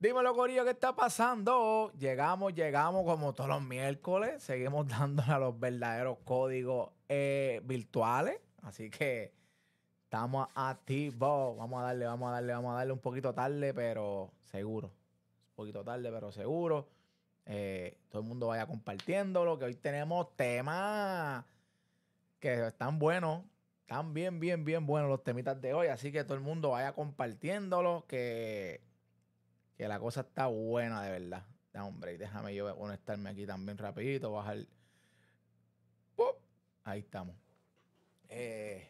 Dímelo, Corillo, ¿qué está pasando? Llegamos, llegamos como todos los miércoles. Seguimos dándole a los verdaderos códigos eh, virtuales. Así que estamos activos. Vamos a darle, vamos a darle, vamos a darle un poquito tarde, pero seguro. Un poquito tarde, pero seguro. Eh, todo el mundo vaya compartiéndolo, que hoy tenemos temas que están buenos. Están bien, bien, bien buenos los temitas de hoy. Así que todo el mundo vaya compartiéndolo, que que la cosa está buena de verdad. hombre hombre, déjame yo honestarme aquí también rapidito, bajar. Ahí estamos. Eh,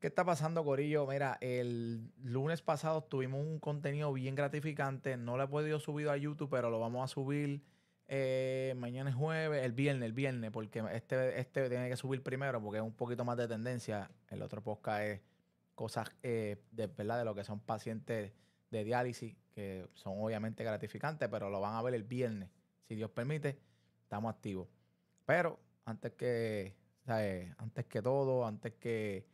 ¿Qué está pasando, Corillo? Mira, el lunes pasado tuvimos un contenido bien gratificante. No lo he podido subir a YouTube, pero lo vamos a subir. Eh, mañana jueves, el viernes, el viernes, porque este, este tiene que subir primero porque es un poquito más de tendencia. El otro podcast es cosas eh, de, ¿verdad? de lo que son pacientes de diálisis, que son obviamente gratificantes, pero lo van a ver el viernes. Si Dios permite, estamos activos. Pero antes que, antes que todo, antes que,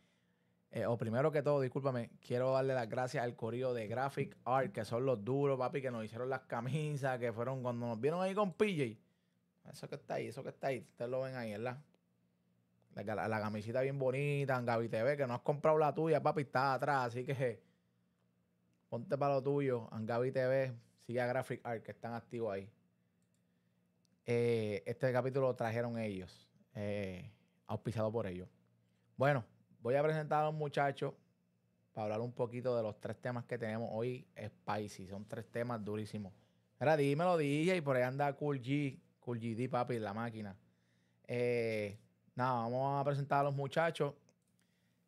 eh, o primero que todo, discúlpame, quiero darle las gracias al corrido de Graphic Art, que son los duros, papi, que nos hicieron las camisas, que fueron cuando nos vieron ahí con PJ. Eso que está ahí, eso que está ahí, ustedes lo ven ahí, ¿verdad? La, la, camisita bien bonita en Gaby TV, que no has comprado la tuya, papi, está atrás, así que Ponte para lo tuyo, Angabi TV, sigue a Graphic Art, que están activos ahí. Eh, este capítulo lo trajeron ellos, eh, auspiciado por ellos. Bueno, voy a presentar a los muchachos para hablar un poquito de los tres temas que tenemos hoy, Spicy. Son tres temas durísimos. me dímelo, DJ, y por ahí anda Cool G, Cool GD, papi, la máquina. Eh, nada, vamos a presentar a los muchachos.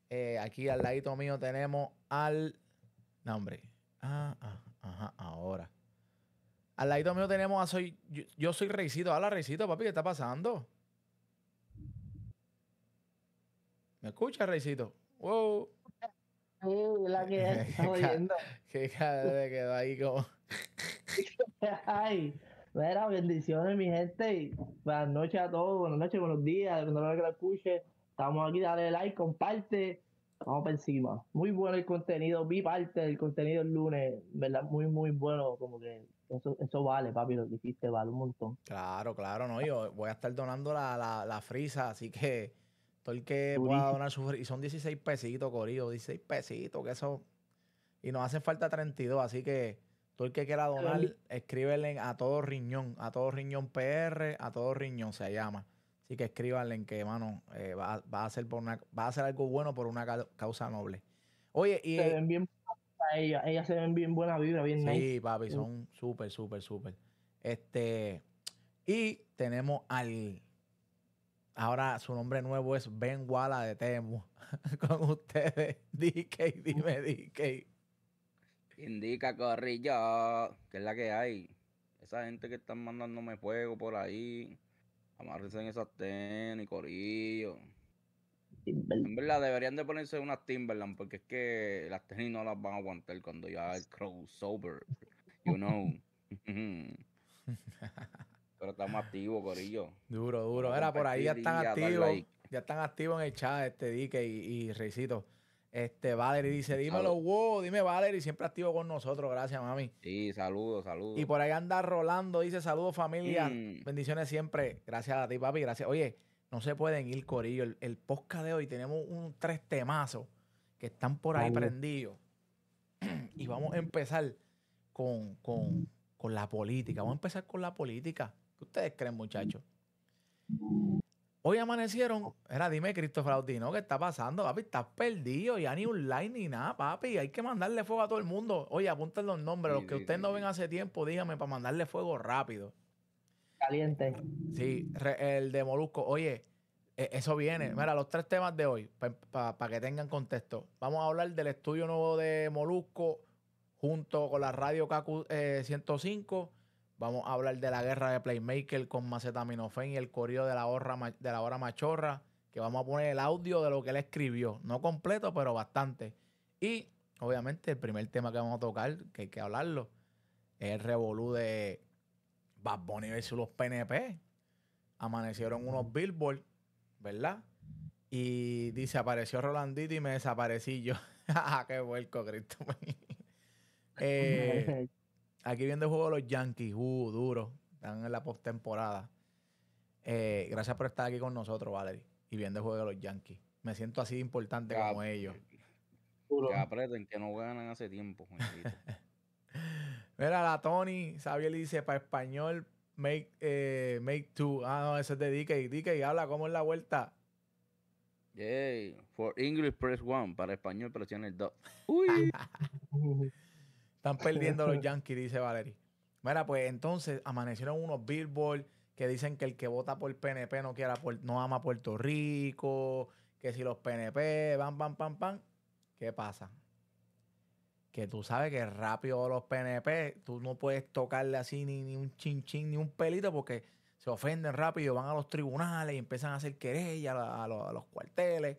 Eh, aquí al ladito mío tenemos al. nombre. Ah, ah, ajá, ahora. Al lado mío tenemos a Soy. Yo, soy Reisito. Hola, Reisito, papi, ¿qué está pasando? ¿Me escuchas, Reisito? Wow. la que está oyendo. Qué cara quedó ahí como. Ay, bendiciones, mi gente. Buenas noches a todos, buenas noches, buenos días, cuando Estamos aquí, dale like, comparte Vamos para encima. Muy bueno el contenido. Vi parte del contenido el lunes, ¿verdad? Muy, muy bueno. Como que eso, eso vale, papi, lo que vale un montón. Claro, claro, no. Yo voy a estar donando la, la, frisa, así que todo el que pueda donar su Y son 16 pesitos, Corillo, 16 pesitos, que eso. Y nos hacen falta 32, así que todo el que quiera donar, escríbele a todo riñón, a todo riñón PR, a todo riñón se llama. Así que escríbanle en que, mano, eh, va, a ser por una, va a algo bueno por una causa noble. Oye, y. Se ven bien a ella, ellas se ven bien buena vibra, bien Sí, papi, son súper, súper, súper. Este. Y tenemos al. Ahora su nombre nuevo es Ben Walla de Temo. Con ustedes, DK, dime DK. Indica Corrillo, que es la que hay. Esa gente que están mandándome fuego por ahí. Amárrense en esas tenis, corillo. En verdad, deberían de ponerse unas Timberland porque es que las tenis no las van a aguantar cuando ya el crossover, you know. Pero estamos activos, Corillo. Duro, duro. Era por ahí ya están activos. Ya están activos en el chat, este Dique y, y este, Valery dice, dímelo, los wow, dime Valery, siempre activo con nosotros, gracias, mami. Sí, saludos, saludos. Y por ahí anda Rolando, dice, saludos familia, mm. bendiciones siempre, gracias a ti, papi, gracias. Oye, no se pueden ir, Corillo, el, el podcast de hoy tenemos un tres temazos que están por ahí prendidos. y vamos a empezar con, con la política, vamos a empezar con la política. ¿Qué ustedes creen, muchachos? Hoy amanecieron, era dime Cristo Fraudino, ¿qué está pasando, papi? Estás perdido, ya ni un like ni nada, papi. Hay que mandarle fuego a todo el mundo. Oye, apunten los nombres, los que ustedes no ven hace tiempo, díganme para mandarle fuego rápido. Caliente. Sí, el de Molusco. Oye, e, eso viene. Mm. Mira, los tres temas de hoy, para que tengan contexto. Vamos a hablar del estudio nuevo de Molusco junto con la radio KQ 105 eh, Vamos a hablar de la guerra de Playmaker con Macetaminofen y el corrido de la, de la hora machorra, que vamos a poner el audio de lo que él escribió. No completo, pero bastante. Y obviamente el primer tema que vamos a tocar, que hay que hablarlo, es el revolú de Bad Bunny versus los PNP. Amanecieron unos billboards, ¿verdad? Y dice, apareció Rolandito y me desaparecí yo. Ah, ¡Qué vuelco, Cristo! Pues, eh, Aquí viendo el juego de los Yankees, uh, duro. Están en la postemporada. Eh, gracias por estar aquí con nosotros, Valerie. Y viendo el juego de los Yankees. Me siento así importante como ellos. Que aprieten que no ganan hace tiempo. Mira, la Tony Xavier dice para español, make, eh, make two. Ah, no, ese es de DK. DK, habla, ¿cómo es la vuelta? Yay. For English, press one. Para español, presiona el 2. Uy. Están perdiendo los Yankees, dice Valery. Mira, pues entonces amanecieron unos billboards que dicen que el que vota por PNP no quiera por, no ama Puerto Rico, que si los PNP van, van, pam, pam, ¿qué pasa? Que tú sabes que rápido los PNP, tú no puedes tocarle así ni, un chin ni un pelito, porque se ofenden rápido, van a los tribunales y empiezan a hacer querella a, a, los cuarteles,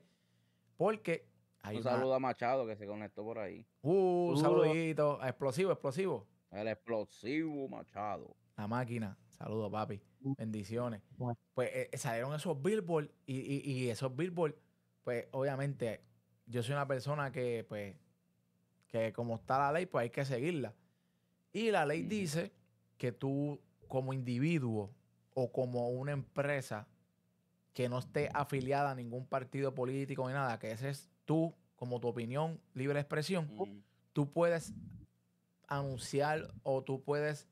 porque un saludo a Machado que se conectó por ahí. Uh, un uh. saludito. Explosivo, explosivo. El explosivo Machado. La máquina. Saludos, papi. Bendiciones. Pues eh, salieron esos billboards y, esos billboards, pues obviamente yo soy una persona que, pues, que como está la ley, pues hay que seguirla. Y la ley dice que tú como individuo o como una empresa que no esté afiliada a ningún partido político ni nada, que ese es tú, como tu opinión, libre expresión, mm. tú puedes anunciar o tú puedes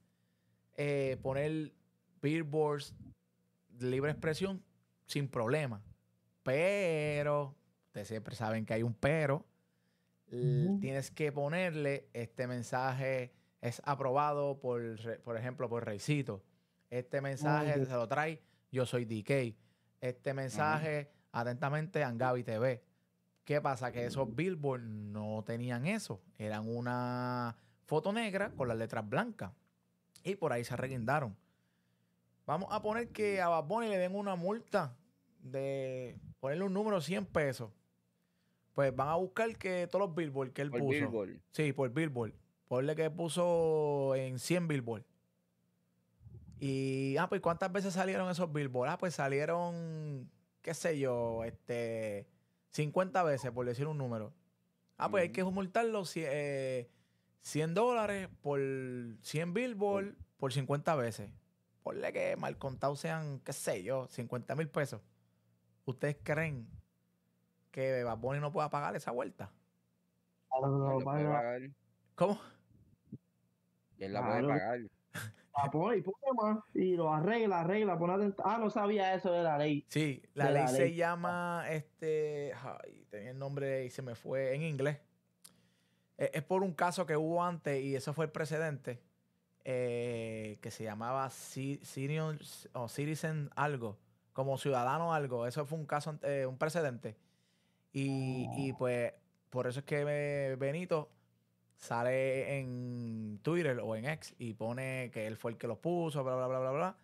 eh, poner billboards de libre expresión sin problema. Pero, ustedes siempre saben que hay un pero, tienes que ponerle este mensaje es aprobado por, por ejemplo, por Reycito. Este mensaje se lo trae Yo Soy DK. Este mensaje, atentamente atentamente, Angavi TV. ¿Qué pasa? Que esos billboards no tenían eso. Eran una foto negra con las letras blancas. Y por ahí se arreguindaron. Vamos a poner que a Bad le den una multa de ponerle un número 100 pesos. Pues van a buscar que todos los billboards que él por puso. Sí, por billboard. Ponle que puso en 100 billboards. Y, ah, pues, ¿cuántas veces salieron esos billboards? Ah, pues salieron, qué sé yo, este, 50 veces, por decir un número. Ah, pues hay que multarlo eh, 100 dólares por 100 billboards por 50 veces. Por le que mal contado sean, qué sé yo, 50 mil pesos. ¿Ustedes creen que Bad no pueda pagar esa vuelta? No, no, ¿Cómo? Él la puede pagar. Ah, pues y lo arregla, arregla, pone Ah, no sabía eso de la ley. Sí, la ley, se llama, este, tenía el nombre y se me fue en inglés. Es, por un caso que hubo antes y eso fue el precedente, eh, que se llamaba o Citizen algo, como ciudadano algo. Eso fue un caso, un precedente. Y, y oh. pues por eso es que eh, Benito sale en Twitter o en X y pone que él fue el que los puso, bla, bla, bla, bla, bla.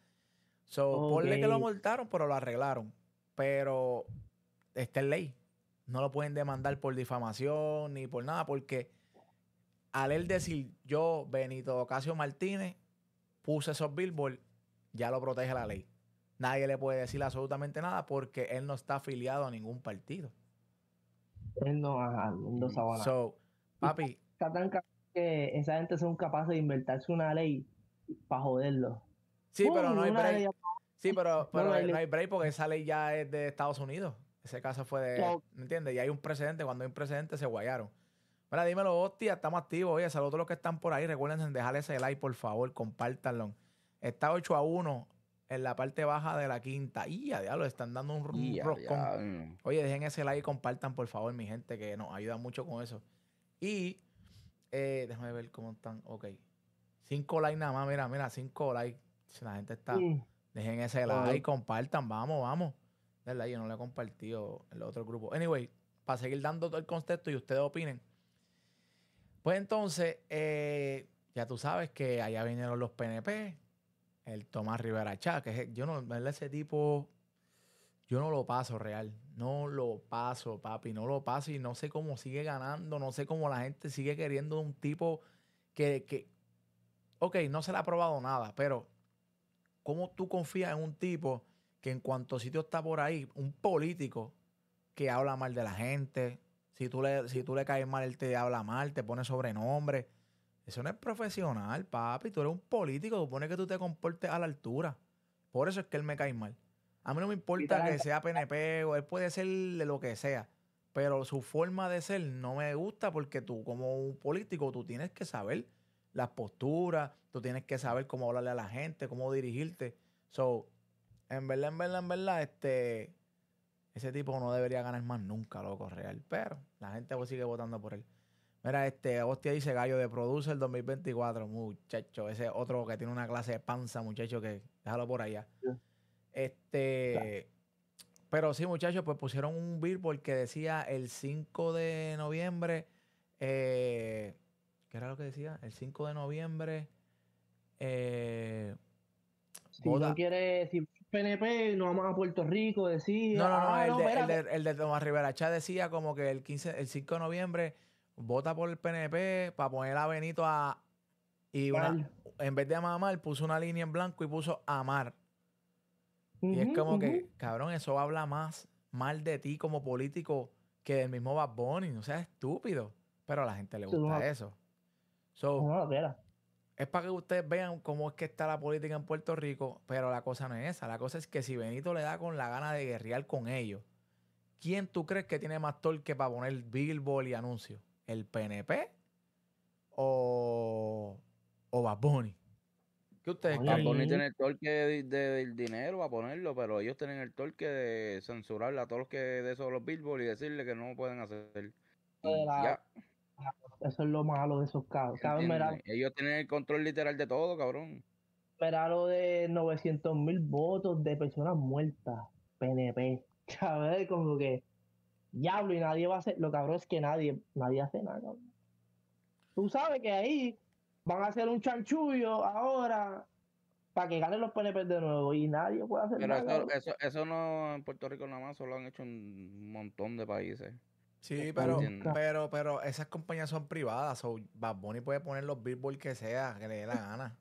So, ponle que lo multaron, pero lo arreglaron. Pero está en ley. No lo pueden demandar por difamación ni por nada, porque al él decir yo, Benito Ocasio Martínez, puse esos billboards, ya lo protege la ley. Nadie le puede decir absolutamente nada porque él no está afiliado a ningún partido. Él no, sabe So, papi, está tan que esa gente son capaces de inventarse una ley para joderlo. Sí, pero no hay break. Sí, pero, no, hay, break porque esa ley ya es de Estados Unidos. Ese caso fue de. ¿Me entiendes? Y hay un precedente. Cuando hay un precedente, se guayaron. Mira, dímelo, hostia, estamos activos. Oye, saludos a los que están por ahí. Recuerden dejar ese like, por favor, compártanlo. Está 8 a 1 en la parte baja de la quinta. Y ya, diablo, están dando un roscón. Oye, dejen ese like y compartan, por favor, mi gente, que nos ayuda mucho con eso. Y eh, déjame ver cómo están. Ok. Cinco likes nada más. Mira, mira, cinco likes. Si la gente está. Mm. Dejen ese like, compartan. Vamos, vamos. verdad, yo no le he compartido el otro grupo Anyway, para seguir dando todo el concepto y ustedes opinen. Pues entonces, eh, ya tú sabes que allá vinieron los PNP, el Tomás Rivera Chá, que yo no, ese tipo, yo no lo paso real. No lo paso, papi, no lo paso y no sé cómo sigue ganando, no sé cómo la gente sigue queriendo un tipo que, que ok, no se le ha probado nada, pero ¿cómo tú confías en un tipo que en cuanto sitio está por ahí, un político que habla mal de la gente, si tú le, si tú le caes mal, él te habla mal, te pone sobrenombre? Eso no es profesional, papi, tú eres un político, supone que tú te comportes a la altura. Por eso es que él me cae mal. A mí no me importa que sea PNP o él puede ser de lo que sea, pero su forma de ser no me gusta porque tú como un político tú tienes que saber las posturas, tú tienes que saber cómo hablarle a la gente, cómo dirigirte. So, en verdad, en verdad, en verdad, este ese tipo no debería ganar más nunca, loco, real, pero la gente pues sigue votando por él. Mira, este, hostia, dice Gallo de Producer 2024, muchacho, ese otro que tiene una clase de panza, muchacho, que déjalo por allá. Este. Pero sí, muchachos, pues pusieron un billboard que decía el 5 de noviembre. Eh, ¿Qué era lo que decía? El 5 de noviembre. Eh, si no quiere, si PNP, no vamos a Puerto Rico, decía. No, no, no, ah, el, de, el, de, Tomás Rivera Chá decía como que el, 15, el 5 de noviembre vota por el PNP para poner a Benito a. Y en vez de amar, puso una línea en blanco y puso amar. Y es como que, cabrón, eso habla más mal de ti como político que del mismo Bad Bunny. No seas estúpido. Pero a la gente le gusta eso. es para que ustedes vean cómo es que está la política en Puerto Rico, pero la cosa no es esa. La cosa es que si Benito le da con la gana de guerrear con ellos, ¿quién tú crees que tiene más torque para poner billboard y anuncio? ¿El PNP o, o Bad Bunny? ¿Qué ustedes creen? el torque del dinero a ponerlo, pero ellos tienen el torque de censurar a todos los que de esos los billboards y decirle que no pueden hacer. Eso es lo malo de esos casos ellos tienen el control literal de todo, cabrón. pero lo de 900 mil votos de personas muertas, PNP. ¿Sabes? Como que diablo y nadie va a hacer. Lo cabrón es que nadie, nadie hace nada, cabrón. Tú sabes que ahí van a hacer un chanchullo ahora para que ganen los PNP de nuevo y nadie puede hacer nada. Eso, eso, eso, no en Puerto Rico nada más, solo han hecho un montón de países. Sí, pero, pero, pero esas compañías son privadas. So Bad Bunny puede poner los billboards que sea, que le dé la gana.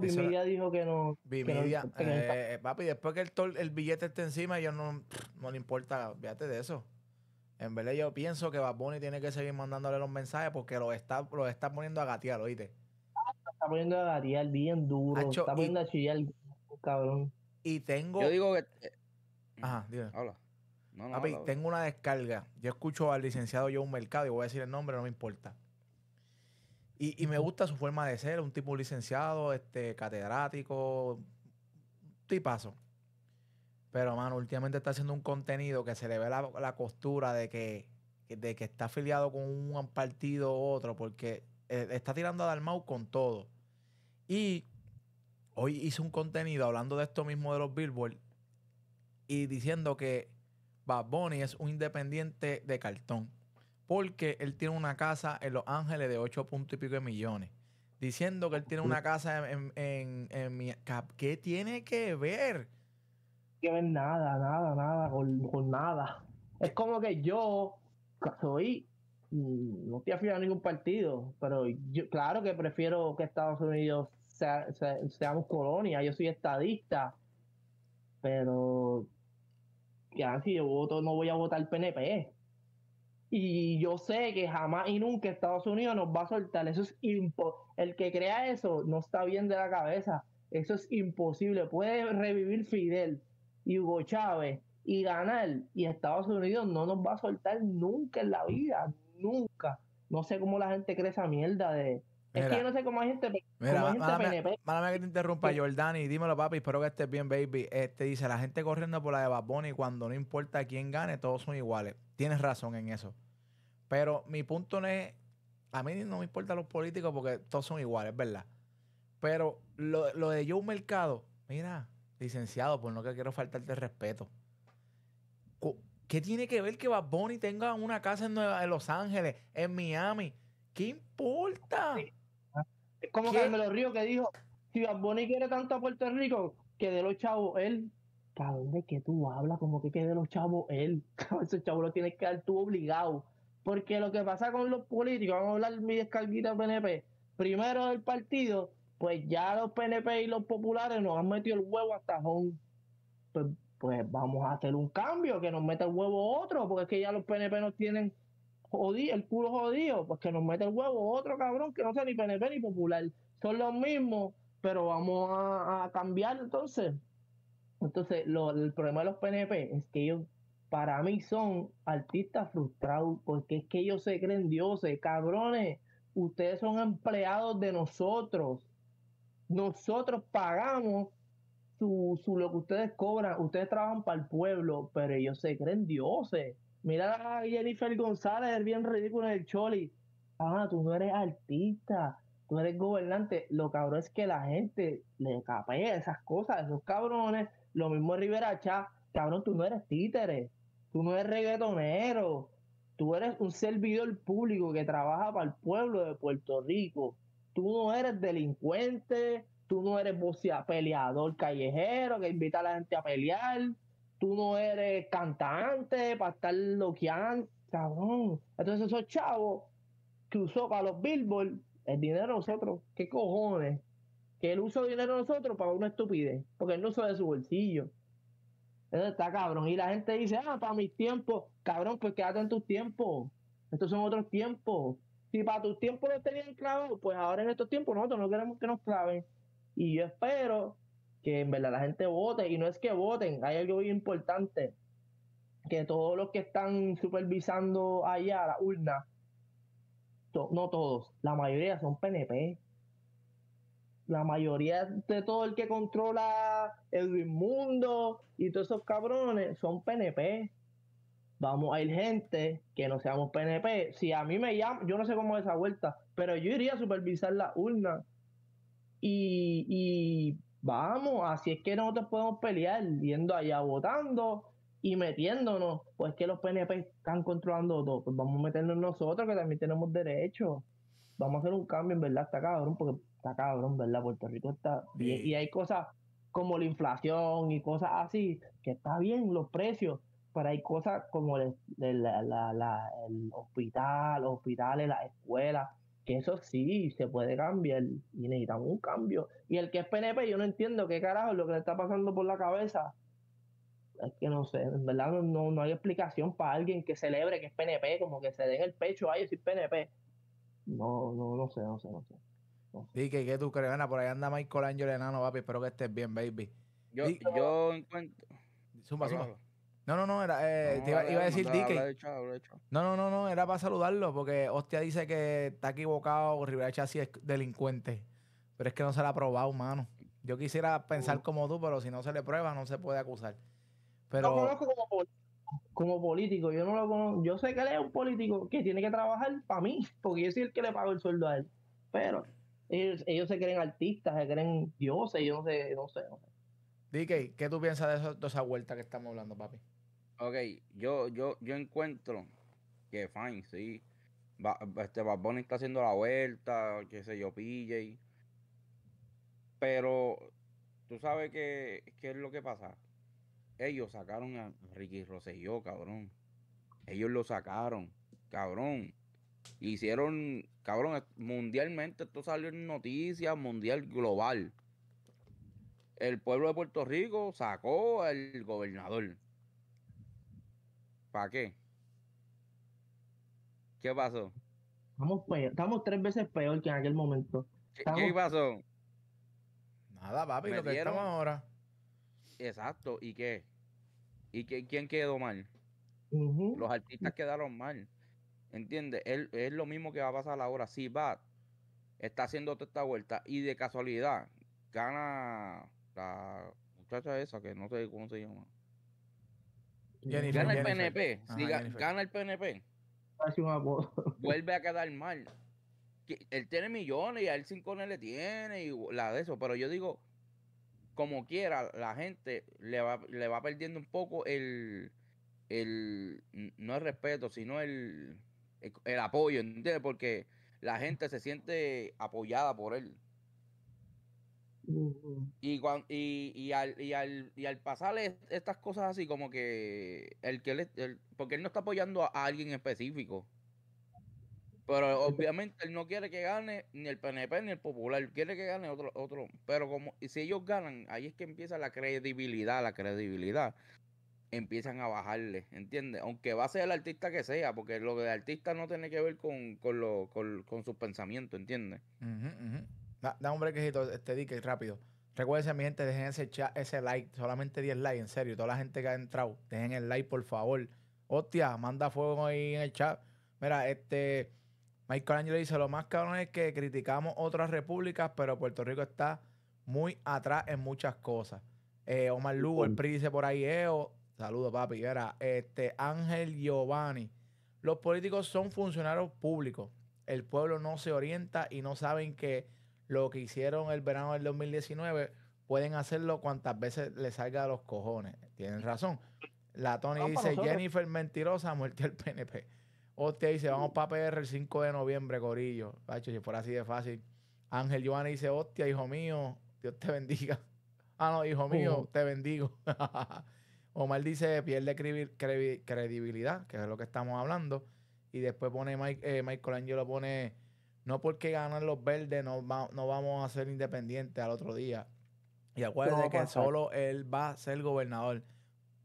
Vimidia dijo que no. Vimidia. Eh, papi, después que el, el billete esté encima, yo no, no le importa. Fíjate de eso. En verdad, yo pienso que Baboni tiene que seguir mandándole los mensajes porque lo está, lo está poniendo a gatear, ¿oíste? está poniendo a gatear bien duro. está poniendo a chillar, cabrón. Y tengo. Yo digo que. Eh, Ajá, dime. Habla. tengo una descarga. Yo escucho al licenciado Joe Mercado y voy a decir el nombre, no me importa. Y, y me gusta su forma de ser, un tipo licenciado, este, catedrático, tipazo. Pero, mano, últimamente está haciendo un contenido que se le ve la, costura de que, de que está afiliado con un partido u otro, porque eh, está tirando a Dalmau con todo. Y hoy hizo un contenido hablando de esto mismo de los Billboard y diciendo que Bad Bunny es un independiente de cartón, porque él tiene una casa en Los Ángeles de 8 puntos y pico de millones diciendo que él tiene una casa en, en, ¿Qué tiene que ver? que ver nada, nada, nada, con, nada. Es como que yo soy mm, no estoy afiliado a ningún partido, pero yo, claro que prefiero que Estados Unidos sea, seamos colonia, yo soy estadista, pero ya si yo voto no voy a votar PNP. Y yo sé que jamás y nunca Estados Unidos nos va a soltar, eso es el que crea eso no está bien de la cabeza, eso es imposible, puede revivir Fidel, y Hugo Chávez y ganar. Y Estados Unidos no nos va a soltar nunca en la vida, nunca. No sé cómo la gente cree esa mierda de... es que yo no sé cómo hay gente... Mira, hay gente que te interrumpa, Jordani. Dímelo, papi. Espero que estés bien, baby. Este dice, la gente corriendo por la de Baboni cuando no importa quién gane, todos son iguales. Tienes razón en eso. Pero mi punto no es... A mí no me importan los políticos porque todos son iguales, ¿verdad? Pero lo, lo de Joe Mercado, mira, Licenciado, por no que quiero faltarte respeto. ¿Qué tiene que ver que Bad Bunny tenga una casa en, Los Ángeles, en Miami? ¿Qué importa? Es como me Carmelo Río que dijo, si Bad Bunny quiere tanto a Puerto Rico, que de los chavos él. ¿de qué tú hablas? Como que, de los chavos él. Ese chavo lo tienes que dar tú obligado. Porque lo que pasa con los políticos, vamos a hablar mi descarguita PNP, primero del partido, pues ya los PNP y los populares nos han metido el huevo hasta jón. Pues, pues, vamos a hacer un cambio, que nos meta el huevo otro, porque es que ya los PNP nos tienen jodido, el culo jodido, pues que nos meta el huevo otro cabrón que no sea ni PNP ni popular. Son los mismos, pero vamos a, cambiar entonces. Entonces, lo, el problema de los PNP es que ellos, para mí, son artistas frustrados, porque es que ellos se creen dioses, cabrones, ustedes son empleados de nosotros nosotros pagamos su, su, lo que ustedes cobran, ustedes trabajan para el pueblo, pero ellos se creen dioses. Mira a Jennifer González, el bien ridículo del Choli. Ah, tú no eres artista, tú eres gobernante. Lo cabrón es que la gente le capea esas cosas, esos cabrones. Lo mismo Rivera Chá, cabrón, tú no eres títere, tú no eres reggaetonero, tú eres un servidor público que trabaja para el pueblo de Puerto Rico tú no eres delincuente, tú no eres peleador callejero que invita a la gente a pelear, tú no eres cantante para estar loqueando, cabrón. Entonces esos chavos que usó para los billboards, el dinero de nosotros, ¿qué cojones? Que él usó dinero de nosotros para una estupidez, porque él no usó de su bolsillo. Eso está cabrón. Y la gente dice, ah, para mis tiempos, cabrón, pues quédate en tus tiempos. Estos son otros tiempos si para tus tiempos lo tenían clavado, pues ahora en estos tiempos nosotros no queremos que nos claven. Y yo espero que en verdad la gente vote, y no es que voten, hay algo muy importante, que todos los que están supervisando allá la urna, no todos, la mayoría son PNP. La mayoría de todo el que controla el Mundo y todos esos cabrones son PNP vamos a ir gente que no seamos PNP. Si a mí me llama yo no sé cómo es esa vuelta, pero yo iría a supervisar la urna y, vamos, así es que nosotros podemos pelear yendo allá votando y metiéndonos, pues que los PNP están controlando todo, pues vamos a meternos nosotros que también tenemos derecho. Vamos a hacer un cambio, en verdad, está cabrón, porque está cabrón, ¿verdad? Puerto Rico está... bien, y hay cosas como la inflación y cosas así, que está bien los precios, pero hay cosas como el, hospital, los hospitales, las escuelas, que eso sí se puede cambiar y necesitamos un cambio. Y el que es PNP, yo no entiendo qué carajo lo que le está pasando por la cabeza. Es que no sé, en verdad no, hay explicación para alguien que celebre que es PNP, como que se deje el pecho, ahí y PNP. No, no, no sé, no sé, no sé. que ¿qué tú crees? por ahí anda Michael Angel Enano, papi, espero que estés bien, baby. Yo, encuentro... No, no, no, era, eh, iba, a decir No, no, no, no, era para saludarlo porque hostia dice que está equivocado, Rivera Chassi es delincuente. Pero es que no se la ha probado, mano. Yo quisiera pensar como tú, pero si no se le prueba, no se puede acusar. Pero... Lo conozco como, político, yo no lo Yo sé que él es un político que tiene que trabajar para mí, porque yo soy el que le pago el sueldo a él. Pero ellos, se creen artistas, se creen dioses, yo no sé, no sé. No ¿qué tú piensas de, de esa vuelta que estamos hablando, papi? Ok, yo, yo, yo encuentro que fine, sí. este Babón está haciendo la vuelta, qué sé yo, pille. Pero tú sabes que, qué es lo que pasa. Ellos sacaron a Ricky Rosselló, cabrón. Ellos lo sacaron, cabrón. Hicieron, cabrón, mundialmente esto salió en noticias, mundial global. El pueblo de Puerto Rico sacó al gobernador ¿Para qué? ¿Qué pasó? Estamos, estamos tres veces peor que en aquel momento. ¿Qué, pasó? Nada, papi, lo que estamos ahora. Exacto, ¿y qué? ¿Y quién quedó mal? Los artistas quedaron mal. ¿Entiendes? Es, lo mismo que va a pasar ahora. Si va, está haciendo toda esta vuelta y de casualidad gana la muchacha esa que no sé cómo se llama gana el PNP, gana el PNP, vuelve a quedar mal. él tiene millones y a él 5 le tiene y la de eso, pero yo digo, como quiera, la gente le va, perdiendo un poco el, no el respeto, sino el, apoyo, ¿entiendes? Porque la gente se siente apoyada por él y, y, y, al, y, al, pasarle estas cosas así, como que el que él, porque él no está apoyando a, alguien específico. Pero obviamente él no quiere que gane ni el PNP ni el Popular, quiere que gane otro, otro. Pero como si ellos ganan, ahí es que empieza la credibilidad, la credibilidad. Empiezan a bajarle, ¿entiendes? Aunque va a ser el artista que sea, porque lo de artista no tiene que ver con, con, lo, con, con sus ¿entiendes? Da, un brequecito, este dique, rápido. Recuerden, mi gente, dejen ese, ese like, solamente 10 likes, en serio. Toda la gente que ha entrado, dejen el like, por favor. Hostia, manda fuego ahí en el chat. Mira, este. Michael Angelo dice: Lo más cabrón es que criticamos otras repúblicas, pero Puerto Rico está muy atrás en muchas cosas. Eh, Omar Lugo, el PRI dice por ahí, EO. Saludos, papi. Mira, este, Ángel Giovanni. Los políticos son funcionarios públicos. El pueblo no se orienta y no saben que lo que hicieron el verano del 2019, pueden hacerlo cuantas veces le salga a los cojones. Tienen razón. La Tony dice, Jennifer mentirosa, muerte al PNP. Hostia dice, vamos para PR el 5 de noviembre, gorillo. Pacho, si fuera así de fácil. Ángel Joana dice, hostia, hijo mío, Dios te bendiga. Ah, no, hijo mío, te bendigo. Omar dice, pierde credibilidad, que es lo que estamos hablando. Y después pone eh, Michael Angelo, pone no porque ganan los verdes no, no vamos a ser independientes al otro día. Y acuérdense que solo él va a ser gobernador.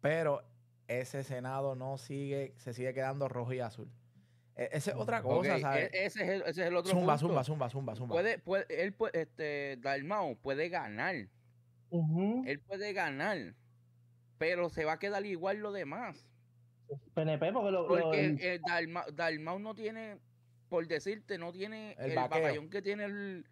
Pero ese Senado no sigue, se sigue quedando rojo y azul. E, esa es otra cosa, e, ¿sabes? E, ese, es el, ese es el, otro zumba, punto. Zumba, zumba, zumba, zumba. Puede, él puede, este, Dalmau puede ganar. Él puede ganar. Pero se va a quedar igual lo demás. PNP, porque lo, Dalmau no tiene por decirte, no tiene el, que tiene el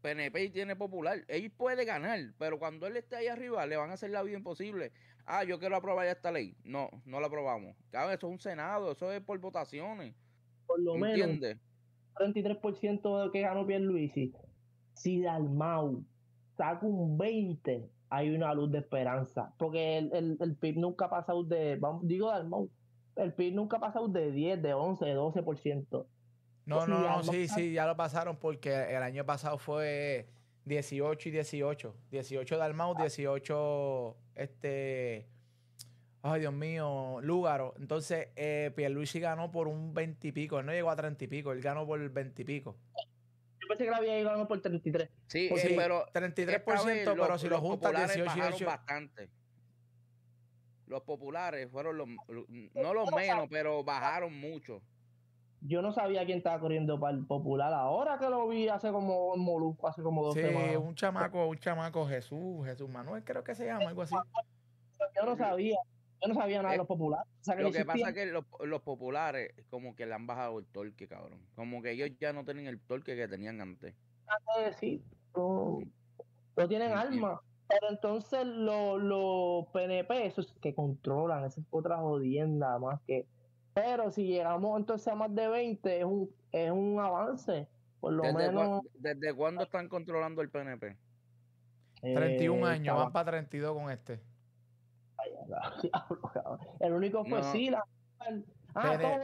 PNP eh, y tiene Popular. Él puede ganar, pero cuando él esté ahí arriba, le van a hacer la vida imposible. Ah, yo quiero aprobar esta ley. No, no la aprobamos. Claro, eso es un Senado, eso es por votaciones. Por lo menos, 33% de que ganó Pierluisi. Si Dalmau saca un 20, hay una luz de esperanza. Porque el, PIB nunca ha pasado de, digo Dalmau, el PIB nunca ha pasado de 10, de 11, de 12%. No, no, no, sí, sí, ya lo pasaron porque el año pasado fue 18 y 18. 18 Dalmau, 18 este Ay, Dios mío, Lúgaro. Entonces, eh, Pierluisi ganó por un 20 y pico. Él no llegó a 30 y pico, él ganó por 20 y pico. Yo pensé que la había ganado por 33. Pues eh, sí, pero. 33%, pero, si lo, juntas, 18 y 8. Bastante los populares fueron los, no los menos, pero bajaron mucho. Yo no sabía quién estaba corriendo para el popular ahora que lo vi hace como un Molusco, hace como dos sí, un chamaco, un chamaco Jesús, Jesús Manuel creo que se llama, algo así. Yo no sabía, yo no sabía nada de eh, los populares. lo que pasa es que los, los, populares como que le han bajado el torque, cabrón. Como que ellos ya no tienen el torque que tenían antes. Antes de decir, no, tienen alma. Pero entonces los PNP, esos que controlan, esas otras jodienda más que... Pero si llegamos entonces a más de 20, es un, es un avance. Por lo menos... ¿Desde cuándo están controlando el PNP? 31 eh, años, van para 32 con este. El único fue sí, ah,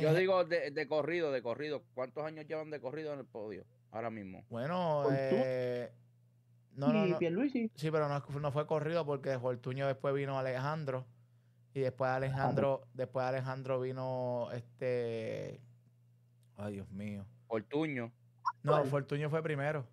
Yo digo de, de, corrido, de corrido. ¿Cuántos años llevan de corrido en el podio ahora mismo? Bueno, eh, no, Sí, pero no, fue corrido porque Fortuño después vino Alejandro. Y después Alejandro, pues. después Alejandro vino este. Ay, Dios mío. Fortuño. No, Fortuño fue primero.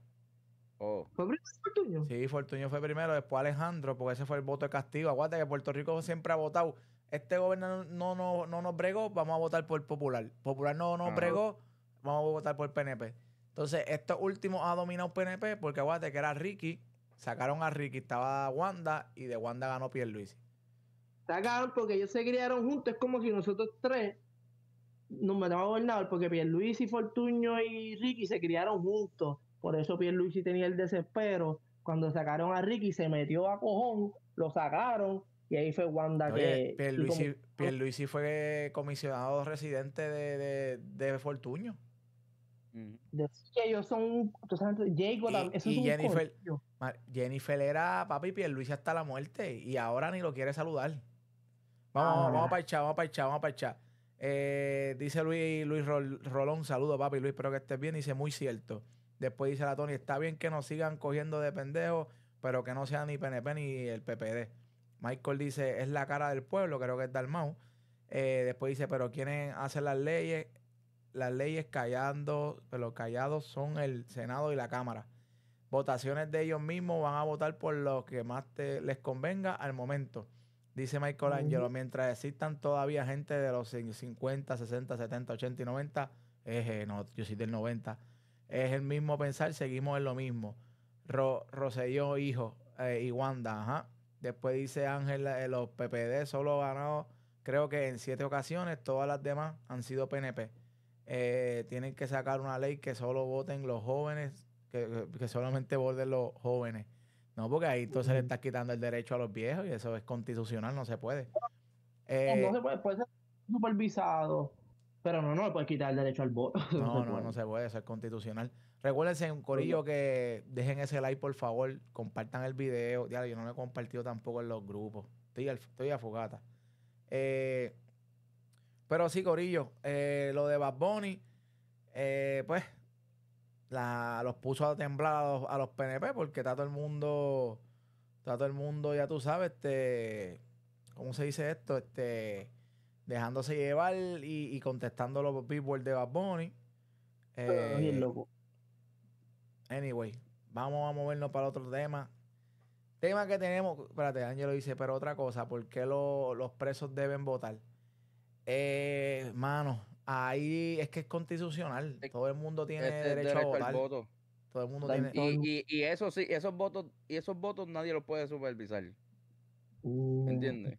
Oh. ¿Fue Fortuño? Sí, Fortuño fue primero, después Alejandro, porque ese fue el voto de castigo. Aguante que Puerto Rico siempre ha votado. Este gobernador no, no, no nos bregó, vamos a votar por el Popular. Popular no nos bregó, vamos a votar por el PNP. Entonces, estos últimos ha dominado PNP porque aguante que era Ricky, sacaron a Ricky, estaba Wanda y de Wanda ganó Pierluisi. Sacaron porque ellos se criaron juntos, es como si nosotros tres nos metamos a gobernador porque Pierluisi, Fortuño y Ricky se criaron juntos. Por eso Pierluisi tenía el desespero. Cuando sacaron a Ricky se metió a cojón, lo sacaron y ahí fue Wanda que... Pierluisi, fue comisionado residente de, de, de Fortuño ellos son y, Jennifer, Jennifer era papi Luis hasta la muerte y ahora ni lo quiere saludar. Vamos, a ah, vamos vamos a parchar vamos a echar. Eh, dice Luis, Luis Rolón, saludo papi Luis, espero que estés bien. Dice, muy cierto. Después dice la Tony, está bien que nos sigan cogiendo de pendejo pero que no sea ni PNP ni el PPD. Michael dice, es la cara del pueblo, creo que es Dalmau. Eh, después dice, pero quieren Hacer las leyes las leyes callando, los callados son el Senado y la Cámara. Votaciones de ellos mismos van a votar por lo que más les convenga al momento. Dice Michael Angelo, mientras existan todavía gente de los 50, 60, 70, 80 y 90, no, yo soy del 90, es el mismo pensar, seguimos en lo mismo. Ro, Roselló, hijo, eh, y Wanda, ajá. Después dice Ángel, eh, los PPD solo ganado creo que en siete ocasiones, todas las demás han sido PNP. Eh, tienen que sacar una ley que solo voten los jóvenes, que, solamente voten los jóvenes. No, porque ahí entonces se le estás quitando el derecho a los viejos y eso es constitucional, no se puede. Eh, eh, no, se puede, puede ser supervisado, pero no, no le puedes quitar el derecho al voto. No, no, no, se puede, eso es constitucional. Recuérdense, un corillo que dejen ese like, por favor, compartan el video. ya yo no lo he compartido tampoco en los grupos. Estoy, estoy a fogata. Eh, pero sí, Corillo, eh, lo de Bad Bunny, eh, pues, los puso a temblar a los, PNP porque está todo el mundo, está todo el mundo, ya tú sabes, este, ¿cómo se dice esto? Este, dejándose llevar y, contestando los billboards de Bad Bunny. Eh, loco. Anyway, vamos a movernos para otro tema. Tema que tenemos, espérate, Ángelo dice, pero otra cosa, ¿por qué los presos deben votar? Eh, mano, ahí es que es constitucional. Todo el mundo tiene derecho, al Voto. Todo el mundo tiene... y, y, eso sí, esos votos, y esos votos nadie los puede supervisar. Uh, todo el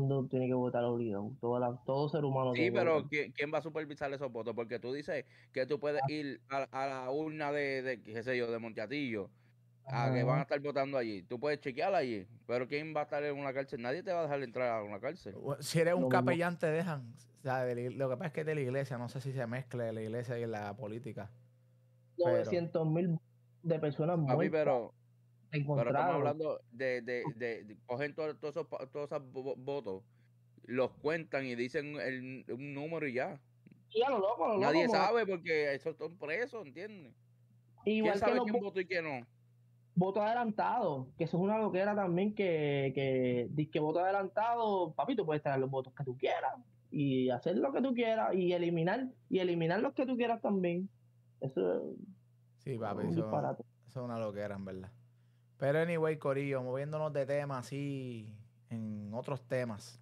mundo tiene que votar obligado. Todo, todo ser humano. Sí, pero ¿quién, va a supervisar esos votos? Porque tú dices que tú puedes ah. ir a, a la urna de, de, qué sé yo, de Monteatillo Ah, que van a estar votando allí. Tú puedes chequear allí. Pero ¿quién va a estar en una cárcel? Nadie te va a dejar entrar a una cárcel. Si eres un capellán, te dejan. lo que pasa es que es de la iglesia. No sé si se mezcle la iglesia y la política. 900 mil de personas muertas. pero, estamos hablando de, de, cogen todos esos, esos votos, los cuentan y dicen un número y ya. Y a lo loco, Nadie sabe porque esos son presos, ¿entiendes? ¿Quién sabe quién votó y quién no? voto adelantado, que eso es una loquera también que, que, que voto adelantado, papi, tú puedes tener los votos que tú quieras y hacer lo que tú quieras y eliminar y eliminar los que tú quieras también. Eso Sí, papi, eso, es una loquera, en verdad. Pero anyway, Corillo, moviéndonos de tema así en otros temas.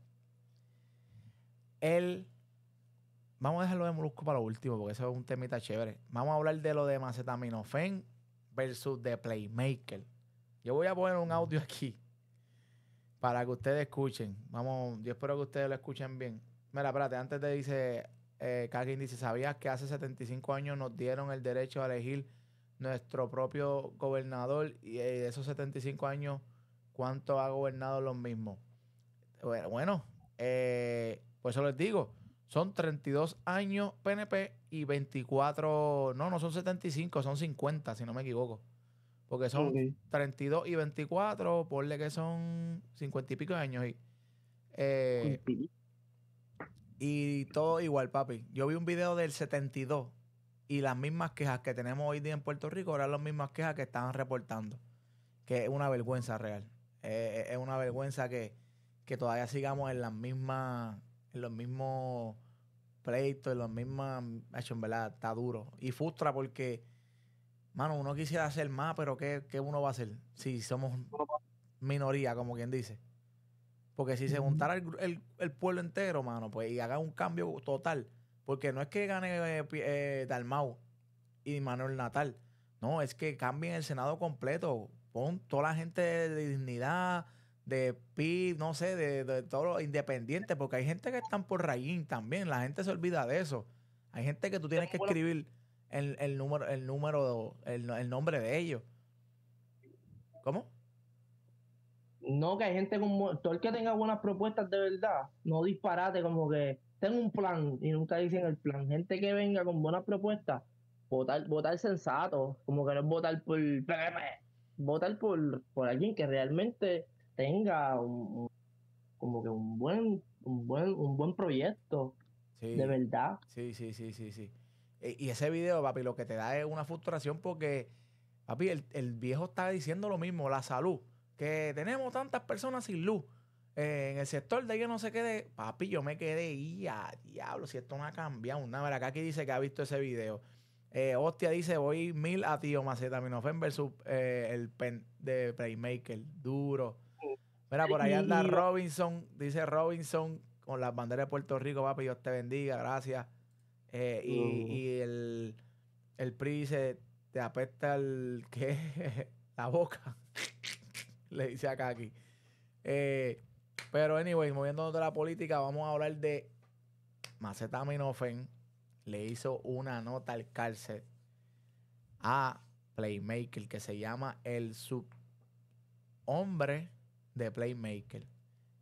El Vamos a dejarlo de Molusco para lo último, porque eso es un temita chévere. Vamos a hablar de lo de macetaminofen versus de Playmaker. Yo voy a poner un audio mm. aquí para que ustedes escuchen. Vamos, yo espero que ustedes lo escuchen bien. Mira, espérate, antes te dice, eh, dice, ¿sabías que hace 75 años nos dieron el derecho a elegir nuestro propio gobernador y eh, de esos 75 años, ¿cuánto ha gobernado los mismos? Bueno, eh, pues eso les digo. Son 32 años PNP y 24, no, no son 75, son 50, si no me equivoco. Porque son 32 y 24, ponle que son 50 y pico de años. Eh, y, y todo igual, papi. Yo vi un video del 72 y las mismas quejas que tenemos hoy día en Puerto Rico eran las mismas quejas que estaban reportando. Que es una vergüenza real. Eh, eh, es una vergüenza que, que todavía sigamos en las mismas en los mismos pleitos, en los mismos... En verdad, está duro. Y frustra porque, mano, uno quisiera hacer más, pero ¿qué, uno va a hacer? Si somos minoría, como quien dice. Porque si se juntara el, el, pueblo entero, mano, pues y haga un cambio total. Porque no es que gane eh, eh, Dalmau y Manuel Natal. No, es que cambien el Senado completo. Pon toda la gente de dignidad, de PIB, no sé, de, de todos los independientes, porque hay gente que están por rayín también, la gente se olvida de eso. Hay gente que tú tienes que escribir el, el número, el número, el, el, nombre de ellos. ¿Cómo? No, que hay gente como, todo el que tenga buenas propuestas de verdad, no disparate como que tengo un plan y nunca dicen el plan. Gente que venga con buenas propuestas, votar, votar sensato, como que no es votar por, votar por, por alguien que realmente tenga un, como que un buen, un buen, un buen proyecto. De verdad. Sí, sí, sí, sí, sí. E, y ese video, papi, lo que te da es una frustración porque, papi, el, viejo está diciendo lo mismo, la salud, que tenemos tantas personas sin luz. Eh, en el sector de que no se quede, papi, yo me quedé y a diablo, si esto no ha cambiado nada. Acá aquí dice que ha visto ese video. Eh, hostia dice, voy mil a tío Macetaminofen versus eh, el pen de Playmaker. Duro. Mira, por ahí anda Robinson, dice Robinson, con las banderas de Puerto Rico, papi, Dios te bendiga, gracias. Eh, y, el, PRI dice, te apesta el, ¿qué? La boca, le dice acá aquí. Eh, pero, anyway, moviéndonos de la política, vamos a hablar de Minofen, Le hizo una nota al cárcel a Playmaker que se llama el subhombre de Playmaker.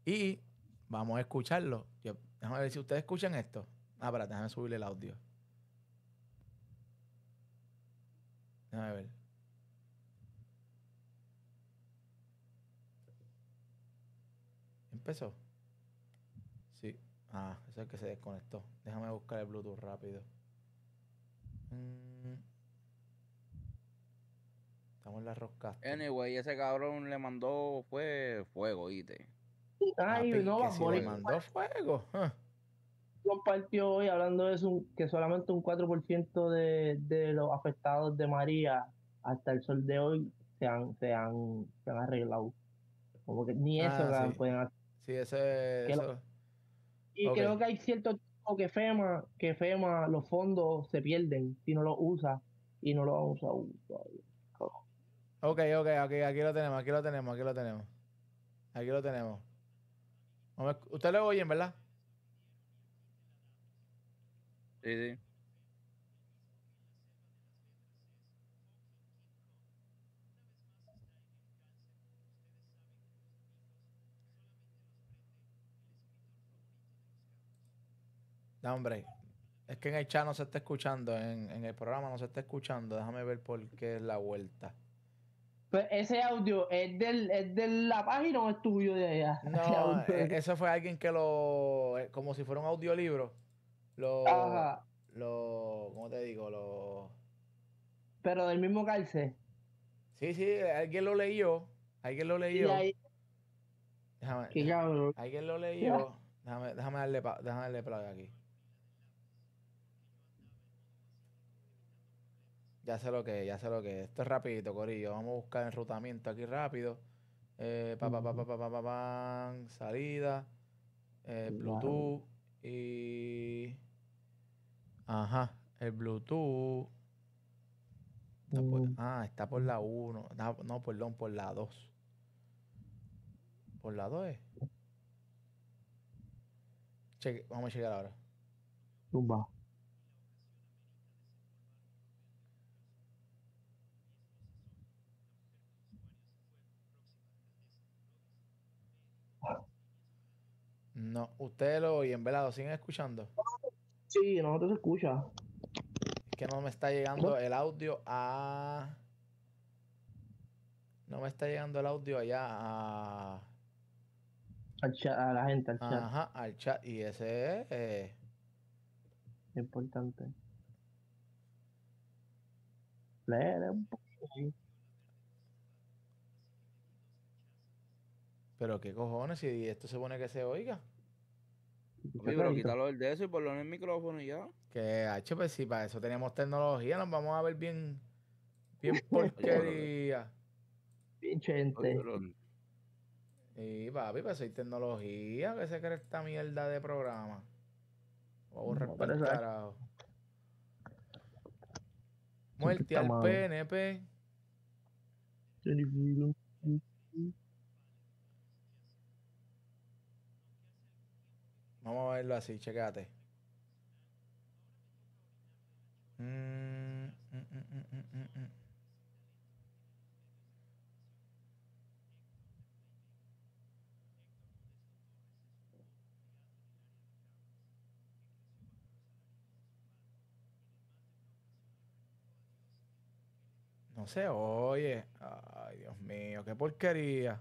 Y vamos a escucharlo. déjame ver si ustedes escuchan esto. Ah, para, déjame subirle el audio. Déjame ver. ¿Empezó? Sí. Ah, eso es el que se desconectó. Déjame buscar el Bluetooth rápido. Mmm... Estamos en la rosca. Anyway, ese cabrón le mandó fue fuego, ¿viste? Ay, no, no, le mandó fuego. Compartió hoy hablando de eso, que solamente un 4% de, los afectados de María hasta el sol de hoy se han, se han, arreglado. Como ni eso lo ah, pueden hacer. Sí, ese. y creo que hay cierto tipo que FEMA, que FEMA, los fondos se pierden si no los usa y no los han usado todavía. Ok, ok, aquí, aquí lo tenemos, aquí lo tenemos, aquí lo tenemos. Aquí lo tenemos. Usted lo oyen, ¿verdad? Sí, sí. hombre. Es que en el chat no se está escuchando, en, en el programa no se está escuchando. Déjame ver por qué es la vuelta. Pues ese audio es del, es de la página o es tuyo de allá. No, eh, eso fue alguien que lo. Eh, como si fuera un audiolibro. Lo. Lo. ¿Cómo te digo? Lo. Pero del mismo calce. Sí, sí, alguien lo leyó. Alguien lo leyó. Déjame, Qué cabrón. Alguien lo leyó. Déjame, déjame darle, pa, déjame darle play aquí. Ya sé lo que ya sé lo que es. Esto es rapidito, Corillo. Vamos a buscar enrutamiento aquí rápido. Eh, pa, pa, pa, salida, eh, Bluetooth y... Ajá, el Bluetooth... ah, está por la 1. No, perdón, por la 2. ¿Por la 2 es? Cheque, vamos a llegar ahora. Tumba. No, ustedes lo oyen, velado, siguen escuchando? Sí, nosotros escuchamos. escucha. Es que no me está llegando el audio a... No me está llegando el audio allá a... Al chat, a la gente, al chat. Ajá, al chat. Y ese es... Eh, Importante. Pero qué cojones, si esto se pone que se oiga pero quítalo del de eso y ponlo en el micrófono y ya. Que, hecho pues si para eso tenemos tecnología, nos vamos a ver bien. Bien porquería. Pinche gente. Y papi, eso pues hay tecnología que se cree esta mierda de programa. Voy a borrar el carajo. Muerte al PNP. Vamos a verlo así, checate. Mm, mm, mm, no se oye. Ay, Dios mío, qué porquería.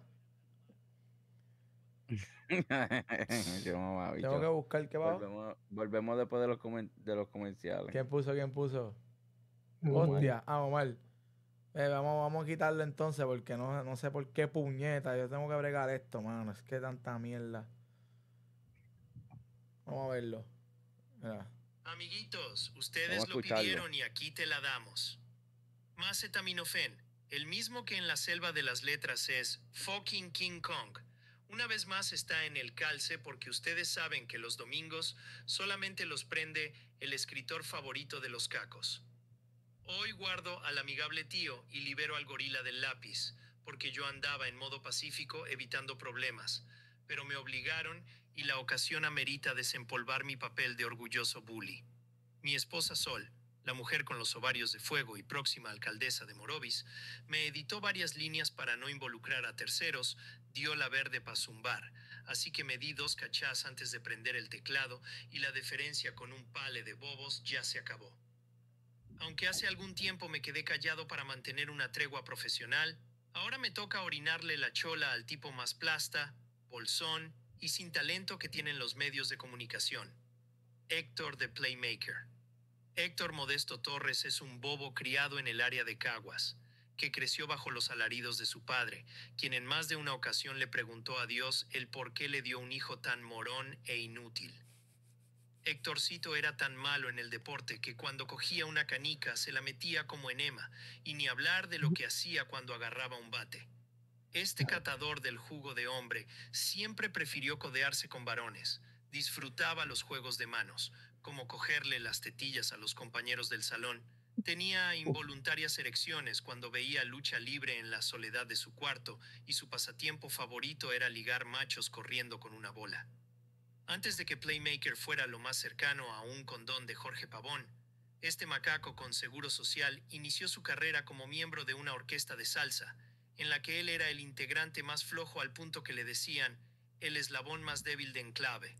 Tengo que buscar que va. Volvemos, después de los, de los comerciales. ¿Quién puso? ¿Quién puso? Hostia, ah, mal. Eh, vamos, vamos a quitarlo entonces porque no, no sé por qué puñeta. Yo tengo que bregar esto, mano. Es que tanta mierda. Vamos a verlo. Amiguitos, ustedes lo pidieron y aquí te la damos. Más etaminofen, el mismo que en la selva de las letras es fucking King Kong. Una vez más está en el calce porque ustedes saben que los domingos solamente los prende el escritor favorito de los cacos. Hoy guardo al amigable tío y libero al gorila del lápiz, porque yo andaba en modo pacífico evitando problemas, pero me obligaron y la ocasión amerita desempolvar mi papel de orgulloso bully. Mi esposa Sol, la mujer con los ovarios de fuego y próxima alcaldesa de Morovis, me editó varias líneas para no involucrar a terceros, dio la verde para zumbar, así que me di dos cachás antes de prender el teclado y la deferencia con un pale de bobos ya se acabó. Aunque hace algún tiempo me quedé callado para mantener una tregua profesional, ahora me toca orinarle la chola al tipo más plasta, bolsón y sin talento que tienen los medios de comunicación. Héctor de Playmaker. Héctor Modesto Torres es un bobo criado en el área de Caguas que creció bajo los alaridos de su padre, quien en más de una ocasión le preguntó a Dios el por qué le dio un hijo tan morón e inútil. Héctorcito era tan malo en el deporte que cuando cogía una canica se la metía como enema, y ni hablar de lo que hacía cuando agarraba un bate. Este catador del jugo de hombre siempre prefirió codearse con varones. Disfrutaba los juegos de manos, como cogerle las tetillas a los compañeros del salón, Tenía involuntarias erecciones cuando veía lucha libre en la soledad de su cuarto y su pasatiempo favorito era ligar machos corriendo con una bola. Antes de que Playmaker fuera lo más cercano a un condón de Jorge Pavón, este macaco con seguro social inició su carrera como miembro de una orquesta de salsa, en la que él era el integrante más flojo al punto que le decían el eslabón más débil de enclave.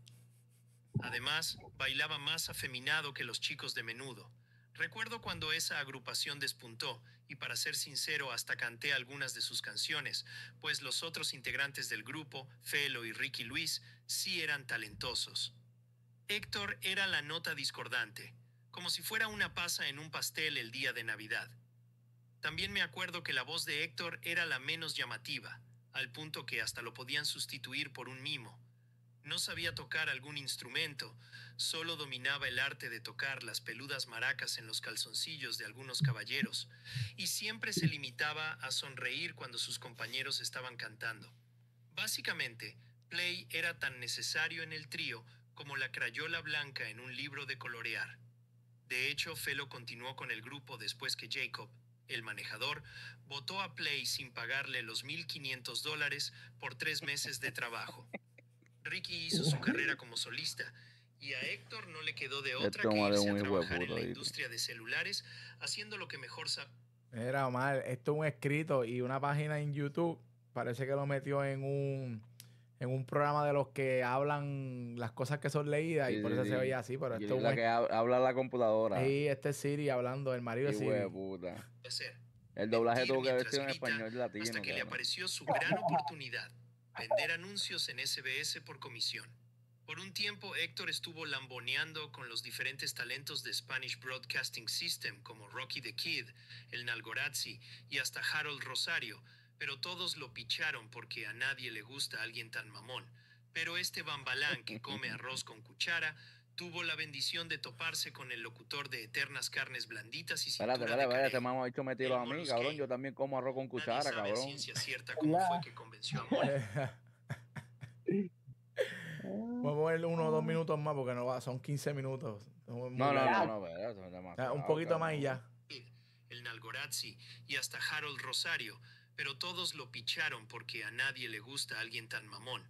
Además, bailaba más afeminado que los chicos de menudo, Recuerdo cuando esa agrupación despuntó, y para ser sincero hasta canté algunas de sus canciones, pues los otros integrantes del grupo, Felo y Ricky Luis, sí eran talentosos. Héctor era la nota discordante, como si fuera una pasa en un pastel el día de Navidad. También me acuerdo que la voz de Héctor era la menos llamativa, al punto que hasta lo podían sustituir por un mimo, no sabía tocar algún instrumento, solo dominaba el arte de tocar las peludas maracas en los calzoncillos de algunos caballeros, y siempre se limitaba a sonreír cuando sus compañeros estaban cantando. Básicamente, Play era tan necesario en el trío como la crayola blanca en un libro de colorear. De hecho, Felo continuó con el grupo después que Jacob, el manejador, votó a Play sin pagarle los 1.500 dólares por tres meses de trabajo. Ricky hizo su carrera como solista y a Héctor no le quedó de otra que irse a trabajar en la industria de celulares, haciendo lo que mejor sabe. Era mal, esto es un escrito y una página en YouTube, parece que lo metió en un en un programa de los que hablan las cosas que son leídas y por eso se veía así, pero es la que habla la computadora. Sí, este es Siri hablando, el marido de Siri. Puta. El doblaje tuvo que haber sido en español latino. Hasta que le apareció su gran oportunidad vender anuncios en SBS por comisión. Por un tiempo Héctor estuvo lamboneando con los diferentes talentos de Spanish Broadcasting System como Rocky the Kid, el Nalgorazzi y hasta Harold Rosario, pero todos lo picharon porque a nadie le gusta alguien tan mamón. Pero este bambalán que come arroz con cuchara tuvo la bendición de toparse con el locutor de Eternas Carnes Blanditas y Cintura Espérate, espérate, espérate, te vamos ha hecho metido a mí, cabrón. Yo también como arroz con cuchara, Nadie sabe cabrón. ciencia cierta cómo fue que convenció a Molly. Vamos a ver uno o dos ah. minutos más porque no va, son 15 minutos. No, no, no, no, pero Un poquito más y ya. El Nalgorazzi y hasta Harold Rosario, pero todos lo picharon porque a nadie le gusta alguien tan mamón.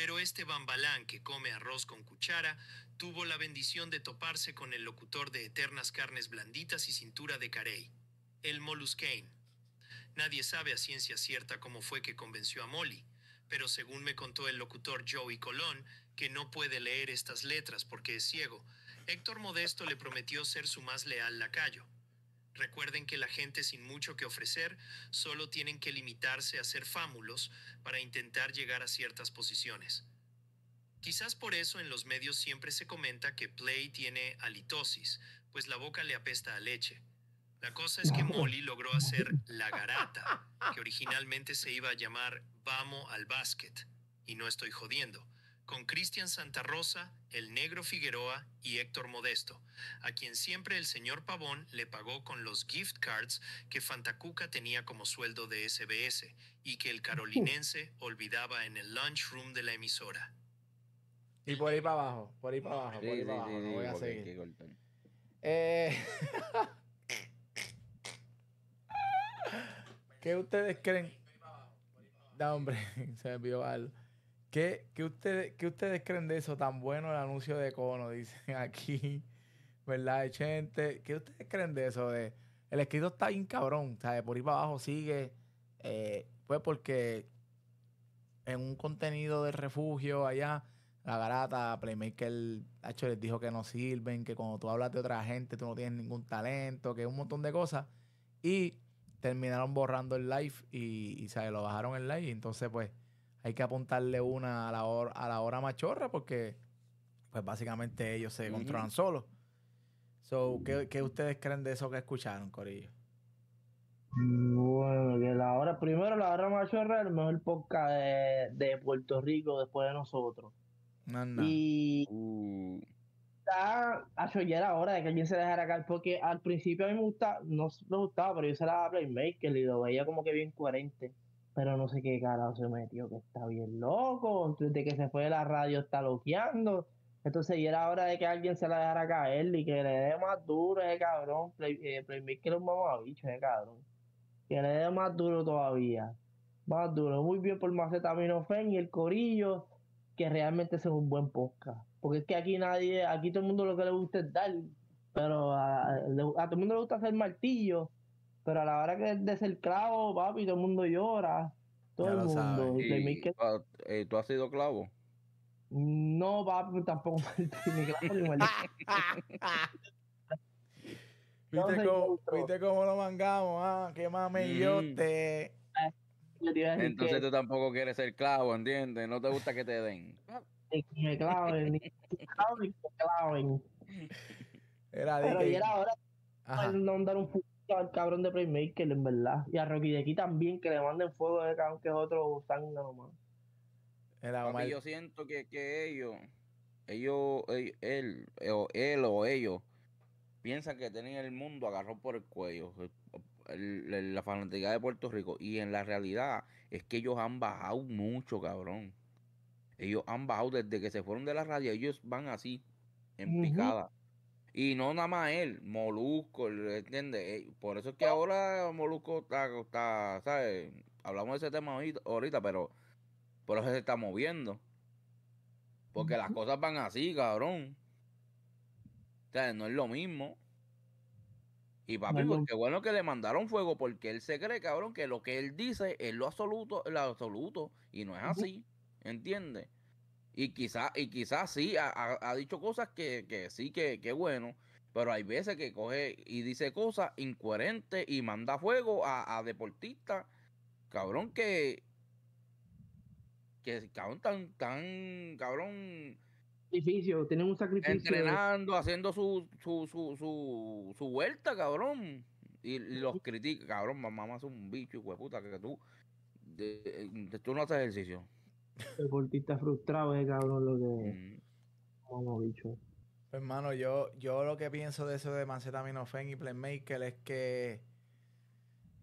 Pero este bambalán que come arroz con cuchara tuvo la bendición de toparse con el locutor de Eternas Carnes Blanditas y Cintura de Carey, el Moluscane. Nadie sabe a ciencia cierta cómo fue que convenció a Molly, pero según me contó el locutor Joey Colón, que no puede leer estas letras porque es ciego, Héctor Modesto le prometió ser su más leal lacayo. Recuerden que la gente sin mucho que ofrecer solo tienen que limitarse a ser fámulos para intentar llegar a ciertas posiciones. Quizás por eso en los medios siempre se comenta que Play tiene halitosis, pues la boca le apesta a leche. La cosa es que Molly logró hacer la garata, que originalmente se iba a llamar Vamos al basket y no estoy jodiendo con Cristian Santa Rosa, el negro Figueroa y Héctor Modesto, a quien siempre el señor Pavón le pagó con los gift cards que Fantacuca tenía como sueldo de SBS y que el carolinense olvidaba en el lunchroom de la emisora. Y por ahí para abajo, por ahí para abajo, por ahí para abajo, no voy a seguir. Eh, ¿Qué ustedes creen? Da, hombre, se me vio algo. ¿Qué, ustedes, ustedes, creen de eso? Tan bueno el anuncio de Cono, dicen aquí, ¿verdad? Gente, ¿qué ustedes creen de eso? De, el escrito está bien cabrón, ¿sabes? Por ahí para abajo sigue, pues porque en un contenido del refugio allá, la garata, Playmaker, hecho les dijo que no sirven, que cuando tú hablas de otra gente tú no tienes ningún talento, que es un montón de cosas. Y terminaron borrando el live y, Lo bajaron el live y entonces pues hay que apuntarle una a la hora, a la hora machorra porque pues básicamente ellos se controlan solos. ¿qué, ustedes creen de eso que escucharon, Corillo? Bueno, que la hora, primero la hora machorra es el mejor podcast de, de Puerto Rico después de nosotros. No, Y está uh. a ya la hora de que alguien se dejara caer, porque al principio a mí me gustaba, no me gustaba, pero yo se la Playmaker y lo veía como que bien coherente. Pero no sé qué carajo se metió, que está bien loco. Desde que se fue de la radio está loqueando. Entonces, ya era hora de que alguien se la dejara caer y que le dé más duro ese eh, cabrón. Play, eh, que es un mamabicho ese eh, cabrón. Que le dé más duro todavía. Más duro. Muy bien por Macetaminofen y el Corillo, que realmente es un buen podcast. Porque es que aquí nadie, aquí todo el mundo lo que le gusta es dar. Pero a todo el mundo le gusta hacer martillo pero a la hora que des el clavo, papi, todo el mundo llora. Todo el mundo. ¿Tú has sido clavo? No, papi, tampoco ¿Viste, cómo, lo mangamos? Ah, qué mame yo te. Entonces tú tampoco quieres ser clavo, ¿entiendes? No te gusta que te den. Era Pero que... era hora no dar un al cabrón de Playmaker, en verdad. Y a Rocky de aquí también, que le manden fuego de cabrón, que es otro sangre nomás. yo siento que, ellos, ellos, él, o ellos, piensan que tienen el mundo agarró por el cuello. la fanática de Puerto Rico. Y en la realidad es que ellos han bajado mucho, cabrón. Ellos han bajado desde que se fueron de la radio. Ellos van así, en picada. Y no nada más él, Molusco, ¿entiendes? Por eso es que ahora Molusco está, ¿sabes? Hablamos de ese tema ahorita, pero por eso se está moviendo. Porque las cosas van así, cabrón. O sea, no es lo mismo. Y papi, qué bueno que le mandaron fuego porque él se cree, cabrón, que lo que él dice es lo absoluto, lo absoluto. Y no es así, ¿entiendes? Y quizás y quizás sí, ha, dicho cosas que, sí, que, bueno, pero hay veces que coge y dice cosas incoherentes y manda fuego a, a deportistas, cabrón, que, que cabrón, tan, tan, cabrón. Sacrificio, tienen un sacrificio. Entrenando, haciendo su, su, su, su, vuelta, cabrón. Y los critica, cabrón, mamá es un bicho, y que tú, eh, tú no haces ejercicio deportista frustrado es eh, cabrón lo que mm. como pues, hermano, yo, yo lo que pienso de eso de Minofen y Playmaker es que,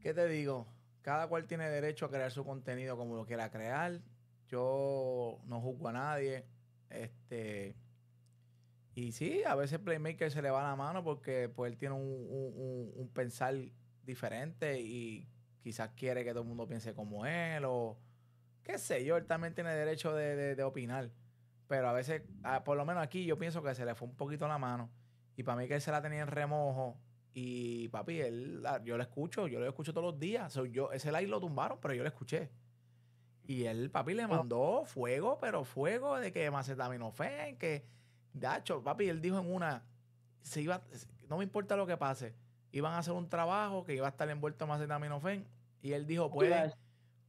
¿qué te digo? Cada cual tiene derecho a crear su contenido como lo quiera crear. Yo no juzgo a nadie. Este. Y sí, a veces Playmaker se le va la mano porque pues él tiene un, un pensar diferente y quizás quiere que todo el mundo piense como él o qué sé yo, él también tiene derecho de, opinar. Pero a veces, por lo menos aquí, yo pienso que se le fue un poquito la mano. Y para mí que él se la tenía en remojo. Y papi, él, yo lo escucho, yo lo escucho todos los días. yo, ese like lo tumbaron, pero yo lo escuché. Y él, papi, le oh. mandó fuego, pero fuego de que macetaminofen, que... Dacho, papi, él dijo en una, se iba, no me importa lo que pase, iban a hacer un trabajo que iba a estar envuelto en macetaminofen. Y él dijo, puede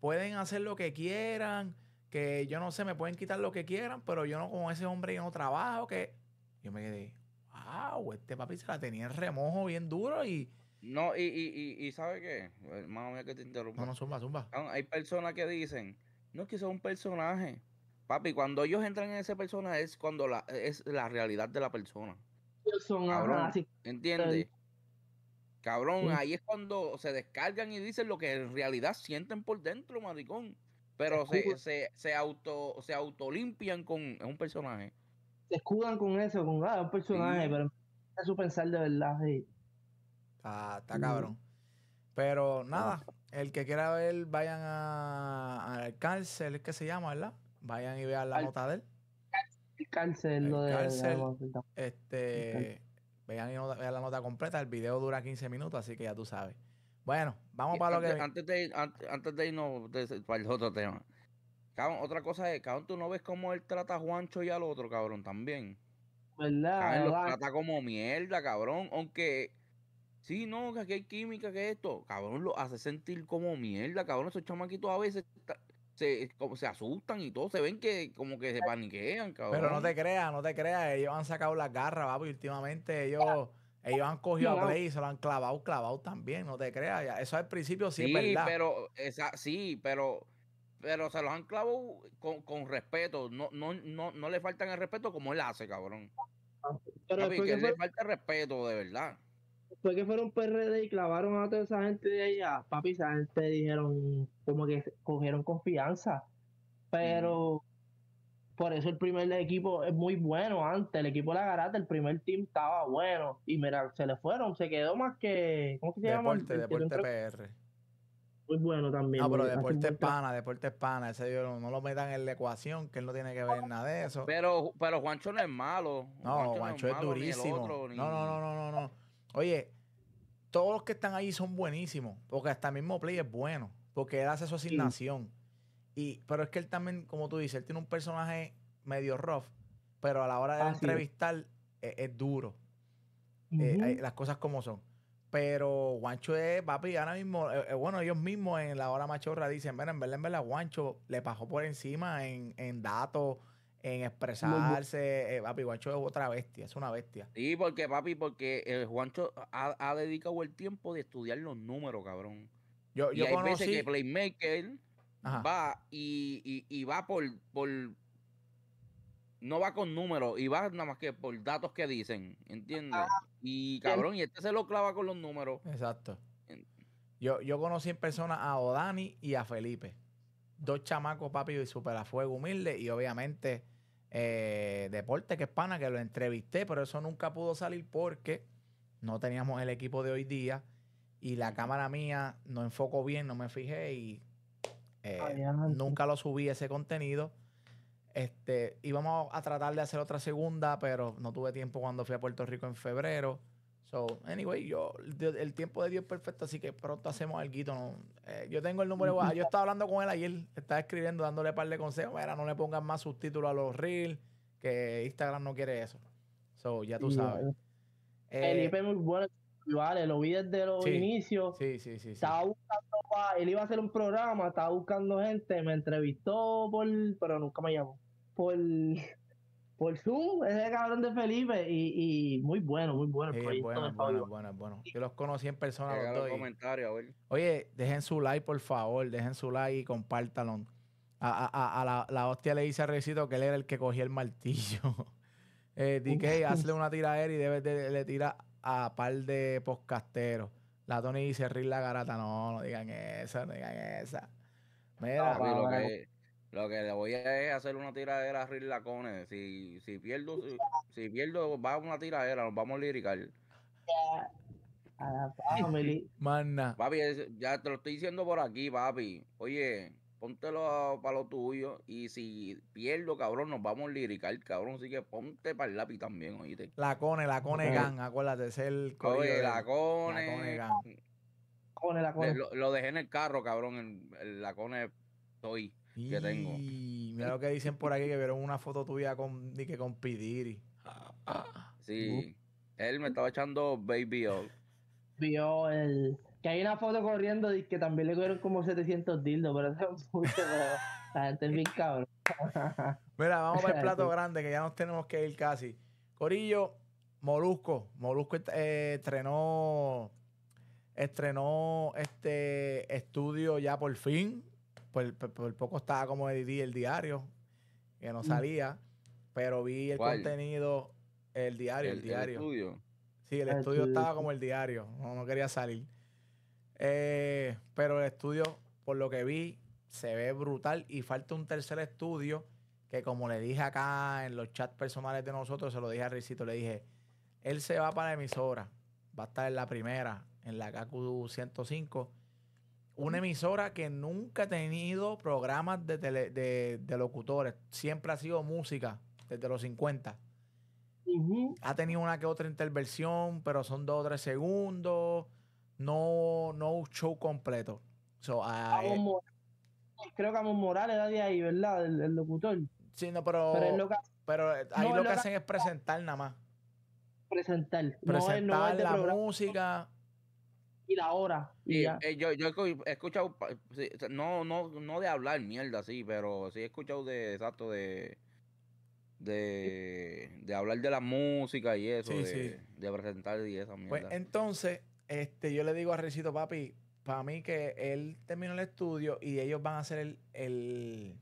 pueden hacer lo que quieran, que yo no sé, me pueden quitar lo que quieran, pero yo no como ese hombre yo no trabajo, que yo me quedé, wow, este papi se la tenía en remojo bien duro y... No, y, y, y, ¿sabe qué? Hermano, mía que te interrumpa. No, no, zumba, zumba. Ah, hay personas que dicen, no es que son un personaje. Papi, cuando ellos entran en ese personaje es cuando la, es la realidad de la persona. Son, ahora, ¿Entiendes? Cabrón, ahí es cuando se descargan y dicen lo que en realidad sienten por dentro, maricón. Pero se, se, se, auto limpian autolimpian con un personaje. Se escudan con eso, con ah, un personaje, pero es su pensar de verdad. Ah, está mm. cabrón. Pero nada, el que quiera ver, vayan a, al cárcel, es que se llama, ¿verdad? Vayan y vean la nota de él. este. Vean, vean la nota completa. El video dura 15 minutos, así que ya tú sabes. Bueno, vamos para lo que. Antes de, antes, de irnos para el otro tema. Cabrón, otra cosa es, cabrón, tú no ves cómo él trata a Juancho y al otro, cabrón, también. ¿Verdad? Cabrón, trata como mierda, cabrón. Aunque Sí, no, que aquí hay química, que esto. Cabrón, lo hace sentir como mierda, cabrón. Esos chamaquitos a veces se, como se asustan y todo, se ven que como que se paniquean, cabrón. Pero no te creas, no te creas, ellos han sacado las garras, y últimamente ellos... Ellos han cogido a Play y se lo han clavado, clavado también, no te creas. Eso al principio sí, sí es verdad. Pero, esa, sí, pero, pero se los han clavado con, respeto. No, no, no, no le faltan el respeto como él hace, cabrón. Ah, pero le falta respeto, de verdad fue que fueron PRD y clavaron a toda esa gente de allá, papi, esa gente dijeron, como que cogieron confianza. Pero por eso el primer equipo es muy bueno antes. El equipo de la garata, el primer team estaba bueno. Y mira, se le fueron, se quedó más que. ¿Cómo se llama? Deporte, Deporte PR. Muy bueno también. Ah, no, pero Deporte Hispana, Deporte Hispana, ese no, lo metan en la ecuación, que él no tiene que ver nada de eso. Pero, pero Juancho no es malo. No, Juancho, es, durísimo. no, no, no, no. no. Oye, todos los que están ahí son buenísimos, porque hasta mismo Play es bueno, porque él hace su asignación. Y, pero es que él también, como tú dices, él tiene un personaje medio rough, pero a la hora de entrevistar e-, es, duro. Eh, las cosas como son. Pero Guancho es, papi, ahora mismo, eh, eh, bueno, ellos mismos en la hora machorra dicen, mira, en verdad, en verdad, Guancho le pasó por encima en, en datos, en expresarse. Eh, papi, Juancho es otra bestia, es una bestia. Sí, porque papi, porque eh, Juancho ha, dedicado el tiempo de estudiar los números, cabrón. Yo, y hay conocí... veces que Playmaker va y, va por, No va con números y va nada más que por datos que dicen, ¿entiendes? Ah, y cabrón, y este se lo clava con los números. Exacto. Yo, yo conocí en persona a Odani y a Felipe dos chamacos, papi, y super a fuego humilde. Y obviamente eh, deporte, que es pana, que lo entrevisté, pero eso nunca pudo salir porque no teníamos el equipo de hoy día y la cámara mía no enfocó bien, no me fijé y eh, nunca lo subí ese contenido. Este, íbamos a tratar de hacer otra segunda, pero no tuve tiempo cuando fui a Puerto Rico en febrero. So, anyway, yo, el tiempo de Dios es perfecto, así que pronto hacemos algo. ¿no? Eh, yo tengo el número de Yo estaba hablando con él ayer, estaba escribiendo, dándole par de consejos. Mira, no le pongan más subtítulos a los reels, que Instagram no quiere eso. So, ya tú sabes. Eh, muy bueno, vale, lo vi desde los inicios. Sí, sí, sí. Estaba buscando, él iba a hacer un programa, estaba buscando gente, me entrevistó por, pero nunca me llamó. Por por Zoom, ese cabrón de Felipe, y, muy bueno, muy bueno. El proyecto bueno, de bueno, bueno, bueno, Yo los conocí en persona. Los comentarios, Oye, dejen su like, por favor, dejen su like y compártanlo. A, la, la, hostia le dice a Recito que él era el que cogía el martillo. eh, DK, hazle una tira él y debe de, le tira a par de poscasteros. La Tony dice, rir la garata. No, no digan esa, no digan esa. Mira, no, lo que le voy a es hacer una tiradera a Rick Lacones. Si, si pierdo, si, pierdo, va una tiradera, nos vamos a liricar. Ah, papi, ya te lo estoy diciendo por aquí, papi. Oye, póntelo para lo tuyo. Y si pierdo, cabrón, nos vamos a liricar, cabrón. Así que ponte para el lápiz también, oíste. Lacone, Lacone Gang acuérdate, es el Oye, Lacone. Lacone Lacone, Lo, dejé en el carro, cabrón. El, Lacone estoy y... tengo. mira lo que dicen por aquí, que vieron una foto tuya con, que con Pidiri. Sí, uh. él me estaba echando Baby all. Vio el... Que hay una foto corriendo y que también le cogieron como 700 dildos, pero gente es bien cabrón. Mira, vamos para el plato grande, que ya nos tenemos que ir casi. Corillo, Molusco. Molusco eh, estrenó estrenó este estudio ya por fin por, poco estaba como el diario, que no mm. salía, pero vi el contenido, el diario, el, diario. estudio. Sí, el, ah, estudio, estaba como el diario, no, no quería salir. Eh, pero el estudio, por lo que vi, se ve brutal y falta un tercer estudio que como le dije acá en los chats personales de nosotros, se lo dije a Ricito, le dije, él se va para la emisora, va a estar en la primera, en la KQ 105, una emisora que nunca ha tenido programas de, locutores. Siempre ha sido música, desde los 50. Ha tenido una que otra intervención, pero son dos o tres segundos. No, no un show completo. Ah, eh, creo que Amon Morales da de ahí, ¿verdad? El, locutor. Sí, no, pero. Pero, ahí lo, que hacen es presentar nada más. Presentar. Presentar no, la música y la hora. Eh, yo, he escuchado, no, de hablar mierda, sí, pero sí he escuchado de exacto de de, hablar de la música y eso, de, presentar y esa Pues entonces, este, yo le digo a Recito Papi, para mí que él terminó el estudio y ellos van a hacer el, el,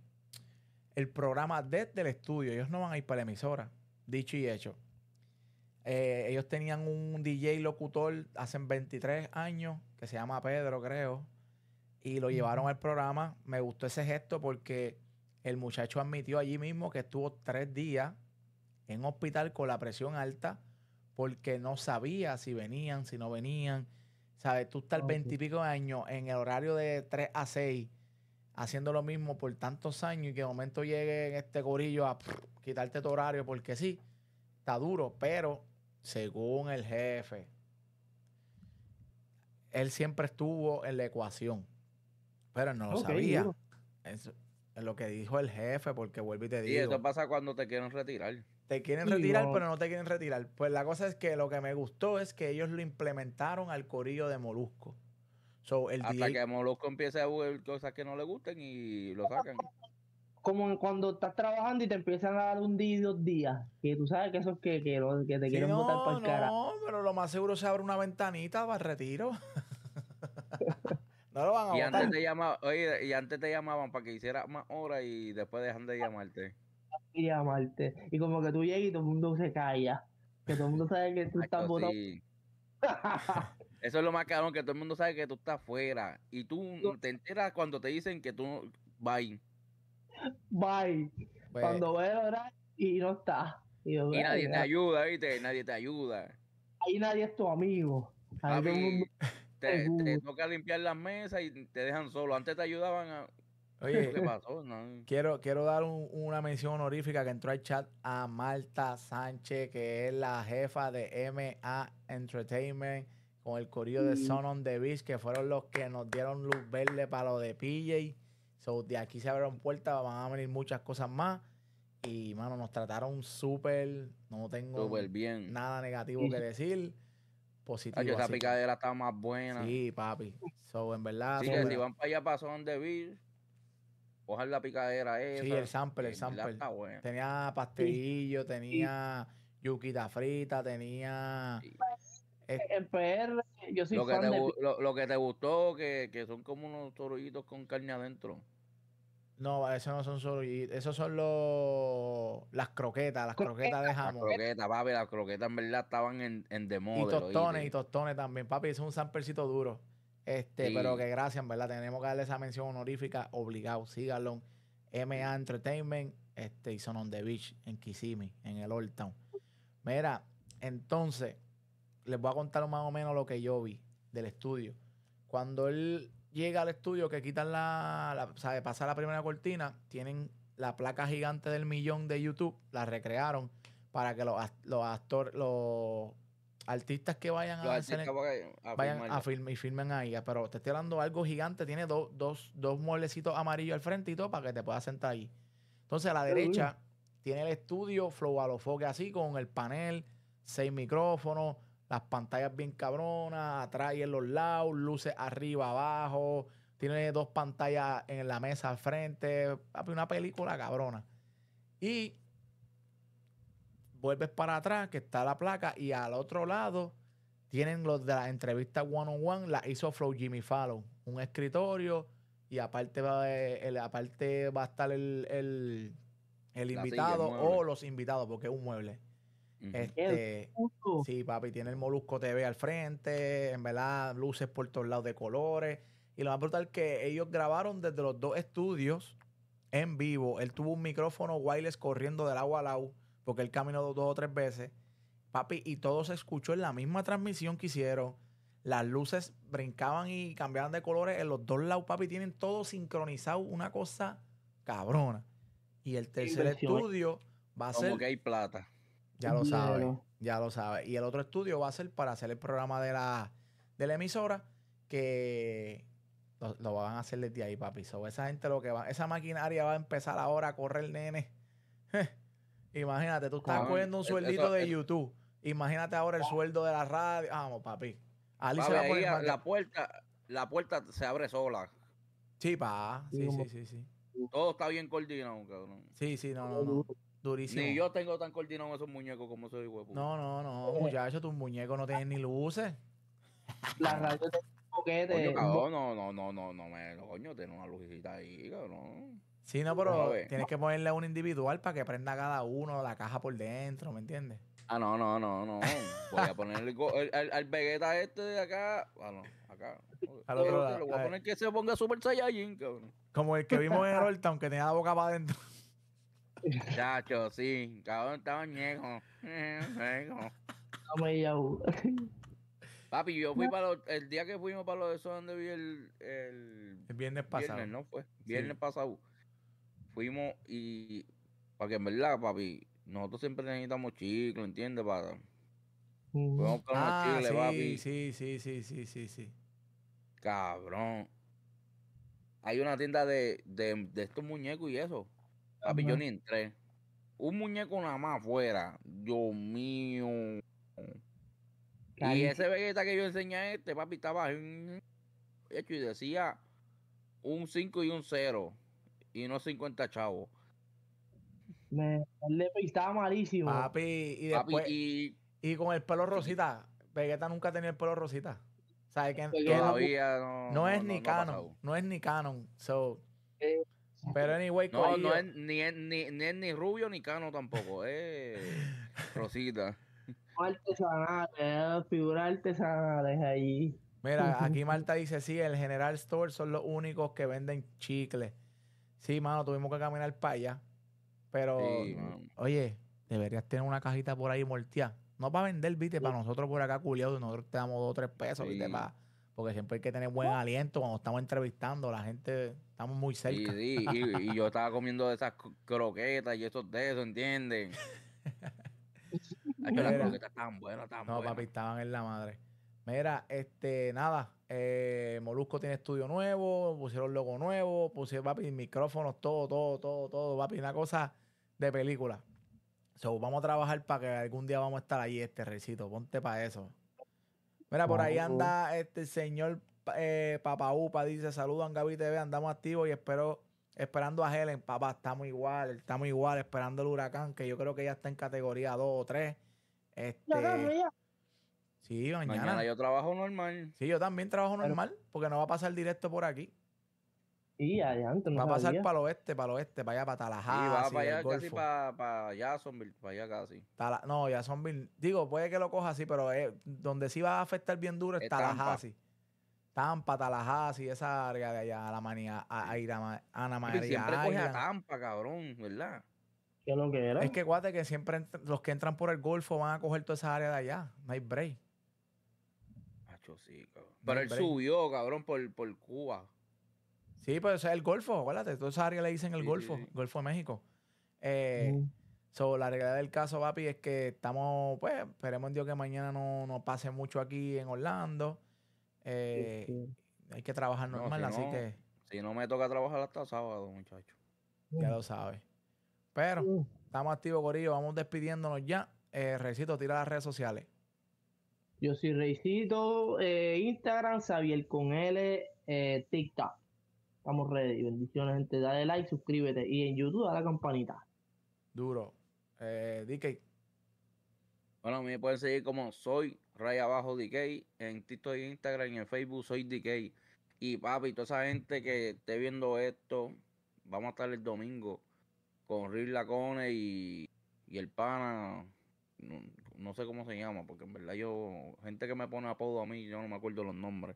el programa desde el estudio, ellos no van a ir para la emisora, dicho y hecho. Eh, ellos tenían un DJ locutor hace 23 años que se llama Pedro, creo. Y lo llevaron al programa. Me gustó ese gesto porque el muchacho admitió allí mismo que estuvo tres días en hospital con la presión alta porque no sabía si venían, si no venían. ¿Sabes? Tú estás veintipico pico años en el horario de 3 a 6 haciendo lo mismo por tantos años y que de momento llegue en este gorillo a quitarte tu horario porque sí, está duro, pero según el jefe, él siempre estuvo en la ecuación, pero no lo sabía. Es, lo que dijo el jefe, porque vuelve y te digo. Y eso pasa cuando te quieren retirar. Te quieren retirar, pero no te quieren retirar. Pues la cosa es que lo que me gustó es que ellos lo implementaron al corillo de Molusco. el Hasta que Molusco empiece a ver cosas que no le gusten y lo sacan como cuando estás trabajando y te empiezan a dar un día y dos días. Que tú sabes que eso es que, que, te quieren botar para el cara. No, pero lo más seguro se abre una ventanita para retiro. no lo van a y Antes te llamaban, oye, y antes te llamaban para que hicieras más horas y después dejan de llamarte. Y llamarte. Y como que tú llegas y todo el mundo se calla. Que todo el mundo sabe que tú estás votando. Eso es lo más cabrón, que todo el mundo sabe que tú estás fuera. Y tú te enteras cuando te dicen que tú... Bye bye. Pues, Cuando veo ahora y no está. Y, nadie te ayuda, ¿viste? Nadie te ayuda. Ahí nadie es tu amigo. te, toca limpiar las mesas y te dejan solo. Antes te ayudaban Oye, Quiero, quiero dar una mención honorífica que entró al chat a Marta Sánchez, que es la jefa de MA Entertainment, con el corillo de Son on the Beach, que fueron los que nos dieron luz verde para lo de PJ. So, de aquí se abrieron puertas, van a venir muchas cosas más. Y, mano, nos trataron súper. No tengo nada negativo que decir. Positivo. Ay, picadera está más buena. Sí, papi. So, en verdad. si van para allá, pasó donde de ojalá la picadera esa. Sí, el sample, el sample. Tenía pastelillo, tenía yuquita frita, tenía. el PR, yo lo que te, lo, que te gustó, que, que son como unos torollitos con carne adentro. No, esos no son solo... Esos son los las croquetas, las croquetas de Las croquetas, papi, las croquetas en verdad estaban en, en de Y tostones, y tostones también, papi. es un sampercito duro. Este, pero que gracias, en verdad. Tenemos que darle esa mención honorífica, obligado. galón. MA Entertainment, este, y son on the beach, en Kissimmee, en el Old Town. Mira, entonces, les voy a contar más o menos lo que yo vi del estudio. Cuando él llega al estudio que quitan la, pasa la primera cortina, tienen la placa gigante del millón de YouTube, la recrearon para que los, los actores, los artistas que vayan a, hacer, a vayan a film, y filmen ahí. Pero te estoy hablando algo gigante, tiene dos, dos mueblecitos amarillos al frente y todo para que te puedas sentar ahí. Entonces a la derecha tiene el estudio Flow a así con el panel, seis micrófonos, las pantallas bien cabronas, atrás y en los lados, luces arriba, abajo. Tiene dos pantallas en la mesa al frente. Una película cabrona. Y vuelves para atrás, que está la placa, y al otro lado tienen los de la entrevista one on one, la hizo Flow Jimmy Fallon, un escritorio, y aparte va, eh, el, aparte va a estar el, el, invitado o los invitados, porque es un mueble. Este, sí, papi, tiene el Molusco TV al frente, en verdad, luces por todos lados de colores. Y lo más brutal es que ellos grabaron desde los dos estudios en vivo. Él tuvo un micrófono wireless corriendo del agua al agua, porque él caminó dos, o tres veces. Papi, y todo se escuchó en la misma transmisión que hicieron. Las luces brincaban y cambiaban de colores en los dos lados, papi. Tienen todo sincronizado, una cosa cabrona. Y el tercer ¿eh? estudio va a ser. Como que hay plata ya lo sabe, ya lo sabe. Y el otro estudio va a ser para hacer el programa de la, de emisora, que lo, van a hacer desde ahí, papi. esa gente lo que va, esa maquinaria va a empezar ahora a correr, nene. Imagínate, tú estás cogiendo un e-, sueldito de YouTube. Imagínate ahora el sueldo de la radio. Vamos, papi. la puerta, la puerta se abre sola. Sí, pa. Sí, sí, sí, sí, Todo está bien coordinado, cabrón. Sí, sí, no, no, no. Durísimo. yo tengo tan coordinado esos muñecos como soy, huevo. No, no, no, muchacho, tus muñecos no tienen ni luces. La radio de juguete. no, no, no, no, no, no, me, coño, tiene una lucecita ahí, cabrón. Sí, no, pero tienes que ponerle un individual para que prenda cada uno la caja por dentro, ¿me entiendes? Ah, no, no, no, no. Voy a ponerle al Vegeta este de acá. Bueno, ah, acá. Al otro este lado. voy a poner que se ponga Super Saiyajin, cabrón. Como el que vimos en Rolltown, que tenía la boca para adentro. Chacho, sí, cabrón, estaba ñejo. Papi, yo fui para el día que fuimos para los de eso donde vi el, el, viernes pasado. Viernes, ¿no? Fue viernes pasado. Fuimos y para que en verdad, papi, nosotros siempre necesitamos chicle, ¿entiendes? Para mm. Fuimos con ah, chicos, papi. Sí, sí, sí, sí, sí, sí. Cabrón. Hay una tienda de, de, de estos muñecos y eso. Ah, papi, pues yo ni entré. Un muñeco nada más afuera. Dios mío. Y ese Vegeta que yo enseñé este, papi, estaba hecho y decía un 5 y un 0. Y no 50 chavos. Me, estaba malísimo. Papi, y después. y, con el pelo rosita. Vegeta nunca tenía el pelo rosita. Pues o no, es ni canon. No es ni canon. So. Eh, pero anyway, no, no es ni, ni, rubio ni cano tampoco, eh. Rosita. Artesanales, figuras artesanales ahí. Mira, aquí Marta dice, sí, el General Store son los únicos que venden chicles. Sí, mano, tuvimos que caminar para allá. Pero, oye, deberías tener una cajita por ahí morteada. No para vender, viste, para nosotros por acá culiados, nosotros te damos dos o tres pesos, viste, para porque siempre hay que tener buen aliento cuando estamos entrevistando, la gente, estamos muy cerca. y, yo estaba comiendo esas croquetas y estos de eso, ¿entienden? las croquetas estaban buenas, tan No, papi, estaban en la madre. Mira, este, nada, eh, Molusco tiene estudio nuevo, pusieron logo nuevo, pusieron, papi, micrófonos, todo, todo, todo, todo, papi, una cosa de película. vamos a trabajar para que algún día vamos a estar ahí, este recito, ponte para eso. Mira, por ahí anda este señor eh, Papa Upa, dice, a Gaby TV, andamos activos y espero, esperando a Helen, papá, estamos igual, estamos igual, esperando el huracán, que yo creo que ya está en categoría 2 o 3. Este, sí, mañana. mañana. yo trabajo normal. Sí, yo también trabajo normal, porque no va a pasar directo por aquí. Y adelante, no va a pasar para el oeste, para el oeste, para allá, para Tallahassee. Y va para allá casi para, para para allá casi. no, Jacksonville, digo, puede que lo coja así, pero eh, donde sí va a afectar bien duro es, es Tallahassee. Tampa. Tampa, Tallahassee, esa área de allá, la manía, a, a, Ana María. siempre coge Tampa, cabrón, ¿verdad? es lo que era? Es que guate que siempre los que entran por el Golfo van a coger toda esa área de allá. No hay break. Macho, sí, Pero él subió, cabrón, por, por Cuba. Sí, pues es el Golfo, acuérdate. Toda esa área le dicen el Golfo, Golfo de México. Eh, la realidad del caso, papi, es que estamos, pues, esperemos en Dios que mañana no, no pase mucho aquí en Orlando. Eh, hay que trabajar normal, así que. Si no me toca trabajar hasta sábado, muchacho. Ya lo sabes. Pero estamos activos, Corillo. Vamos despidiéndonos ya. Eh, Recito, tira las redes sociales. Yo soy Reicito, eh, Instagram, Xavier con L, eh, TikTok. Estamos ready. Bendiciones, gente. Dale like, suscríbete. Y en YouTube, a la campanita. Duro. Eh, DK. Bueno, me pueden seguir como soy ray abajo DK. En TikTok, Instagram y en Facebook soy DK. Y papi, toda esa gente que esté viendo esto, vamos a estar el domingo con Rilacone Lacone y, el pana. no, sé cómo se llama, porque en verdad yo, gente que me pone apodo a mí, yo no me acuerdo los nombres.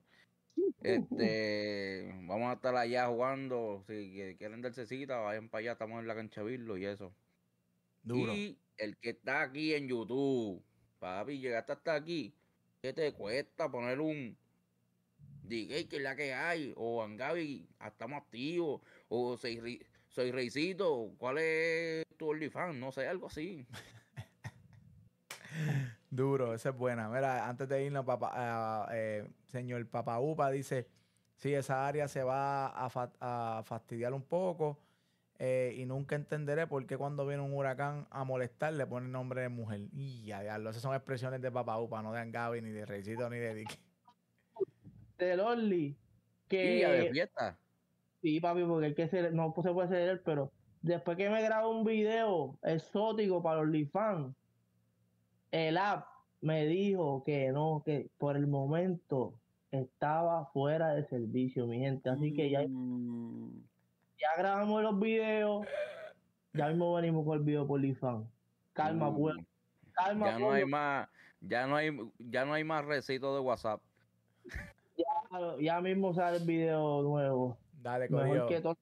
Este, vamos a estar allá jugando. Si quieren darse cita, vayan para allá. Estamos en la cancha Virlo y eso. Duro. Y el que está aquí en YouTube, papi, llegaste hasta aquí. ¿Qué te cuesta poner un DJ que es la que hay? O angavi ah, estamos activos. O soy, soy ¿Cuál es tu OnlyFans? No sé, algo así. Duro, esa es buena. Mira, antes de irnos, papá, ah, eh, señor Papa Upa dice, sí, esa área se va a, fastidiar un poco eh, y nunca entenderé por qué cuando viene un huracán a molestar le el nombre de mujer. Y ya, esas son expresiones de Papa Upa, no de Angabi, ni de Reycito, ni de Dick. De Lolly. Que... Y Sí, papi, porque que no se puede ceder, pero después que me grabó un video exótico para los fan el app me dijo que no, que por el momento estaba fuera de servicio, mi gente. Así que ya, mm. ya grabamos los videos. Ya mismo venimos con el video polifan Calma, pues. ya no hay más, ya no hay, ya no hay más recito de WhatsApp. Ya, mismo sale el video nuevo. Dale, Mejor todo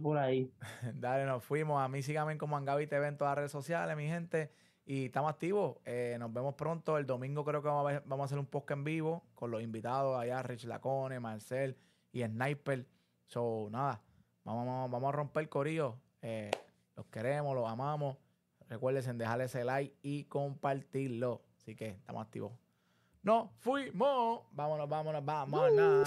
por ahí. Dale, nos fuimos. A mí síganme como Angabi TV en todas las redes sociales, mi gente. Y estamos activos. Eh, nos vemos pronto. El domingo creo que vamos a, hacer un podcast en vivo con los invitados allá, Rich Lacone, Marcel y Sniper. So, nada, vamos, vamos a romper el corillo. Eh, los queremos, los amamos. en dejar ese like y compartirlo. Así que estamos activos. No fuimos. Vámonos, vámonos, vámonos.